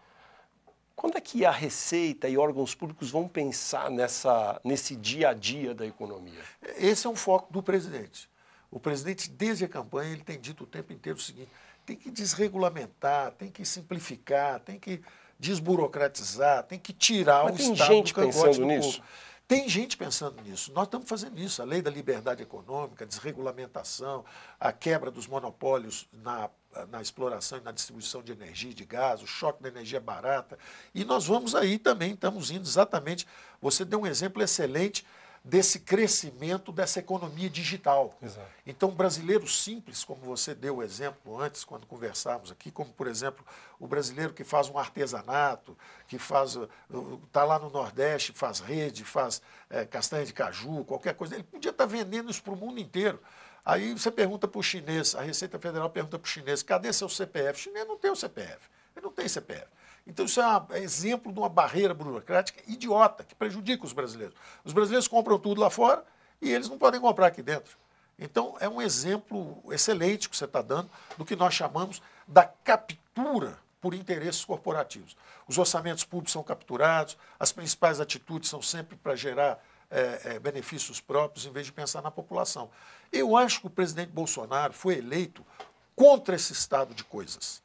Quando é que a Receita e órgãos públicos vão pensar nessa, nesse dia a dia da economia? Esse é um foco do presidente. O presidente, desde a campanha, ele tem dito o tempo inteiro o seguinte: tem que desregulamentar, tem que simplificar, tem que desburocratizar, tem que tirar Mas o tem Estado gente do pensando nisso? Povo. Tem gente pensando nisso, nós estamos fazendo isso. A lei da liberdade econômica, a desregulamentação, a quebra dos monopólios na, na exploração e na distribuição de energia e de gás, o choque da energia barata. E nós vamos aí também, estamos indo exatamente. Você deu um exemplo excelente desse crescimento dessa economia digital. Exato. Então, brasileiro simples, como você deu o exemplo antes, quando conversávamos aqui, como, por exemplo, o brasileiro que faz um artesanato, que faz está uh, uh, lá no Nordeste, faz rede, faz é, castanha de caju, qualquer coisa, ele podia estar tá vendendo isso para o mundo inteiro. Aí você pergunta para o chinês, a Receita Federal pergunta para o chinês, cadê seu CPF? O chinês não tem o CPF, ele não tem CPF. Então, isso é, uma, é exemplo de uma barreira burocrática idiota, que prejudica os brasileiros. Os brasileiros compram tudo lá fora e eles não podem comprar aqui dentro. Então, é um exemplo excelente que você está dando do que nós chamamos da captura por interesses corporativos. Os orçamentos públicos são capturados, as principais atitudes são sempre para gerar é, é, benefícios próprios, em vez de pensar na população. Eu acho que o presidente Bolsonaro foi eleito contra esse estado de coisas.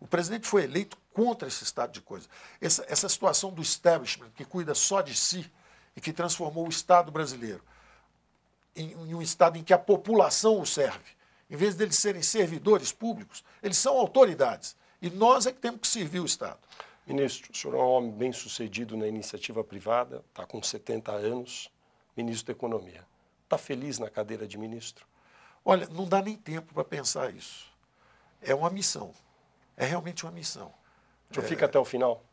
O presidente foi eleito contra esse estado de coisa. Essa, essa situação do establishment, que cuida só de si e que transformou o Estado brasileiro em, em um Estado em que a população o serve. Em vez de eles serem servidores públicos, eles são autoridades. E nós é que temos que servir o Estado. Ministro, o senhor é um homem bem sucedido na iniciativa privada, está com 70 anos, ministro da Economia. Está feliz na cadeira de ministro? Olha, não dá nem tempo para pensar isso. É uma missão. É realmente uma missão. O senhor é... fica até o final?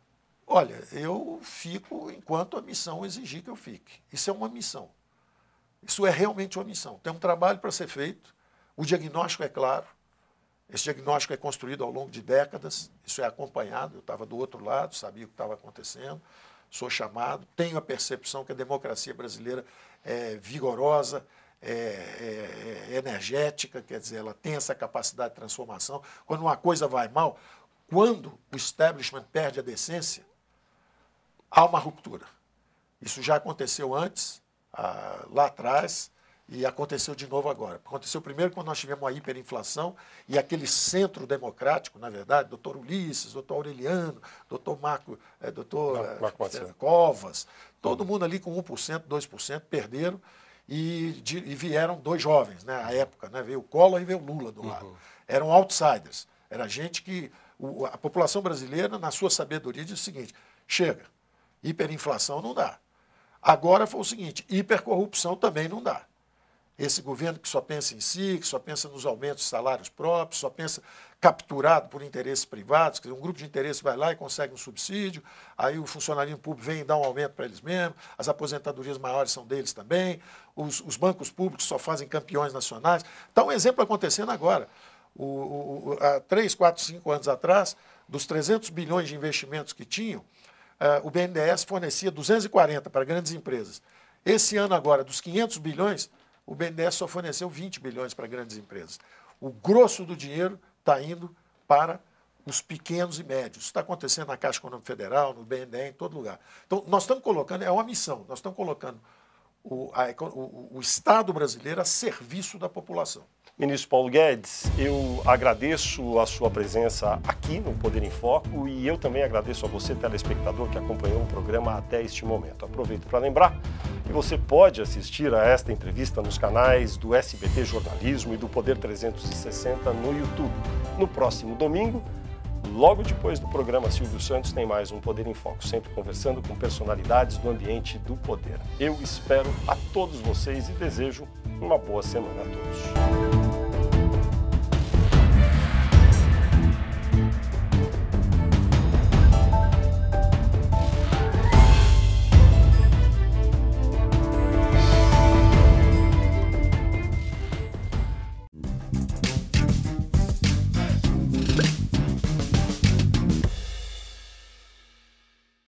Olha, eu fico enquanto a missão exigir que eu fique. Isso é uma missão. Isso é realmente uma missão. Tem um trabalho para ser feito, o diagnóstico é claro, esse diagnóstico é construído ao longo de décadas, isso é acompanhado. Eu estava do outro lado, sabia o que estava acontecendo, sou chamado, tenho a percepção que a democracia brasileira é vigorosa, é, é, é energética, quer dizer, ela tem essa capacidade de transformação. Quando uma coisa vai mal, quando o establishment perde a decência, há uma ruptura. Isso já aconteceu antes, ah, lá atrás, e aconteceu de novo agora. Aconteceu primeiro quando nós tivemos a hiperinflação e aquele centro democrático, na verdade, doutor Ulisses, doutor Aureliano, doutor Marco, é, doutor Marco é, Covas, todo mundo ali com 1%, 2% perderam e, de, e vieram dois jovens, né, à época, né, veio o Collor e veio o Lula do lado. Uhum. Eram outsiders, era gente que o, a população brasileira, na sua sabedoria, diz o seguinte: chega, hiperinflação não dá. Agora foi o seguinte: hipercorrupção também não dá. Esse governo que só pensa em si, que só pensa nos aumentos de salários próprios, só pensa capturado por interesses privados, que um grupo de interesse vai lá e consegue um subsídio, aí o funcionário público vem e dá um aumento para eles mesmos, as aposentadorias maiores são deles também, os, os bancos públicos só fazem campeões nacionais. Está um exemplo acontecendo agora. O, o, há três, quatro, cinco anos atrás, dos 300 bilhões de investimentos que tinham, é, o BNDES fornecia 240 para grandes empresas. Esse ano agora, dos 500 bilhões, o BNDES só forneceu 20 bilhões para grandes empresas. O grosso do dinheiro está indo para os pequenos e médios. está acontecendo na Caixa Econômica Federal, no BNDES, em todo lugar. Então, nós estamos colocando, é uma missão, nós estamos colocando o, a, o, o Estado brasileiro a serviço da população. Ministro Paulo Guedes, eu agradeço a sua presença aqui no Poder em Foco e eu também agradeço a você, telespectador, que acompanhou o programa até este momento. Aproveito para lembrar que você pode assistir a esta entrevista nos canais do SBT Jornalismo e do Poder 360 no YouTube. No próximo domingo, logo depois do programa, Silvio Santos tem mais um Poder em Foco, sempre conversando com personalidades do ambiente do poder. Eu espero a todos vocês e desejo uma boa semana a todos.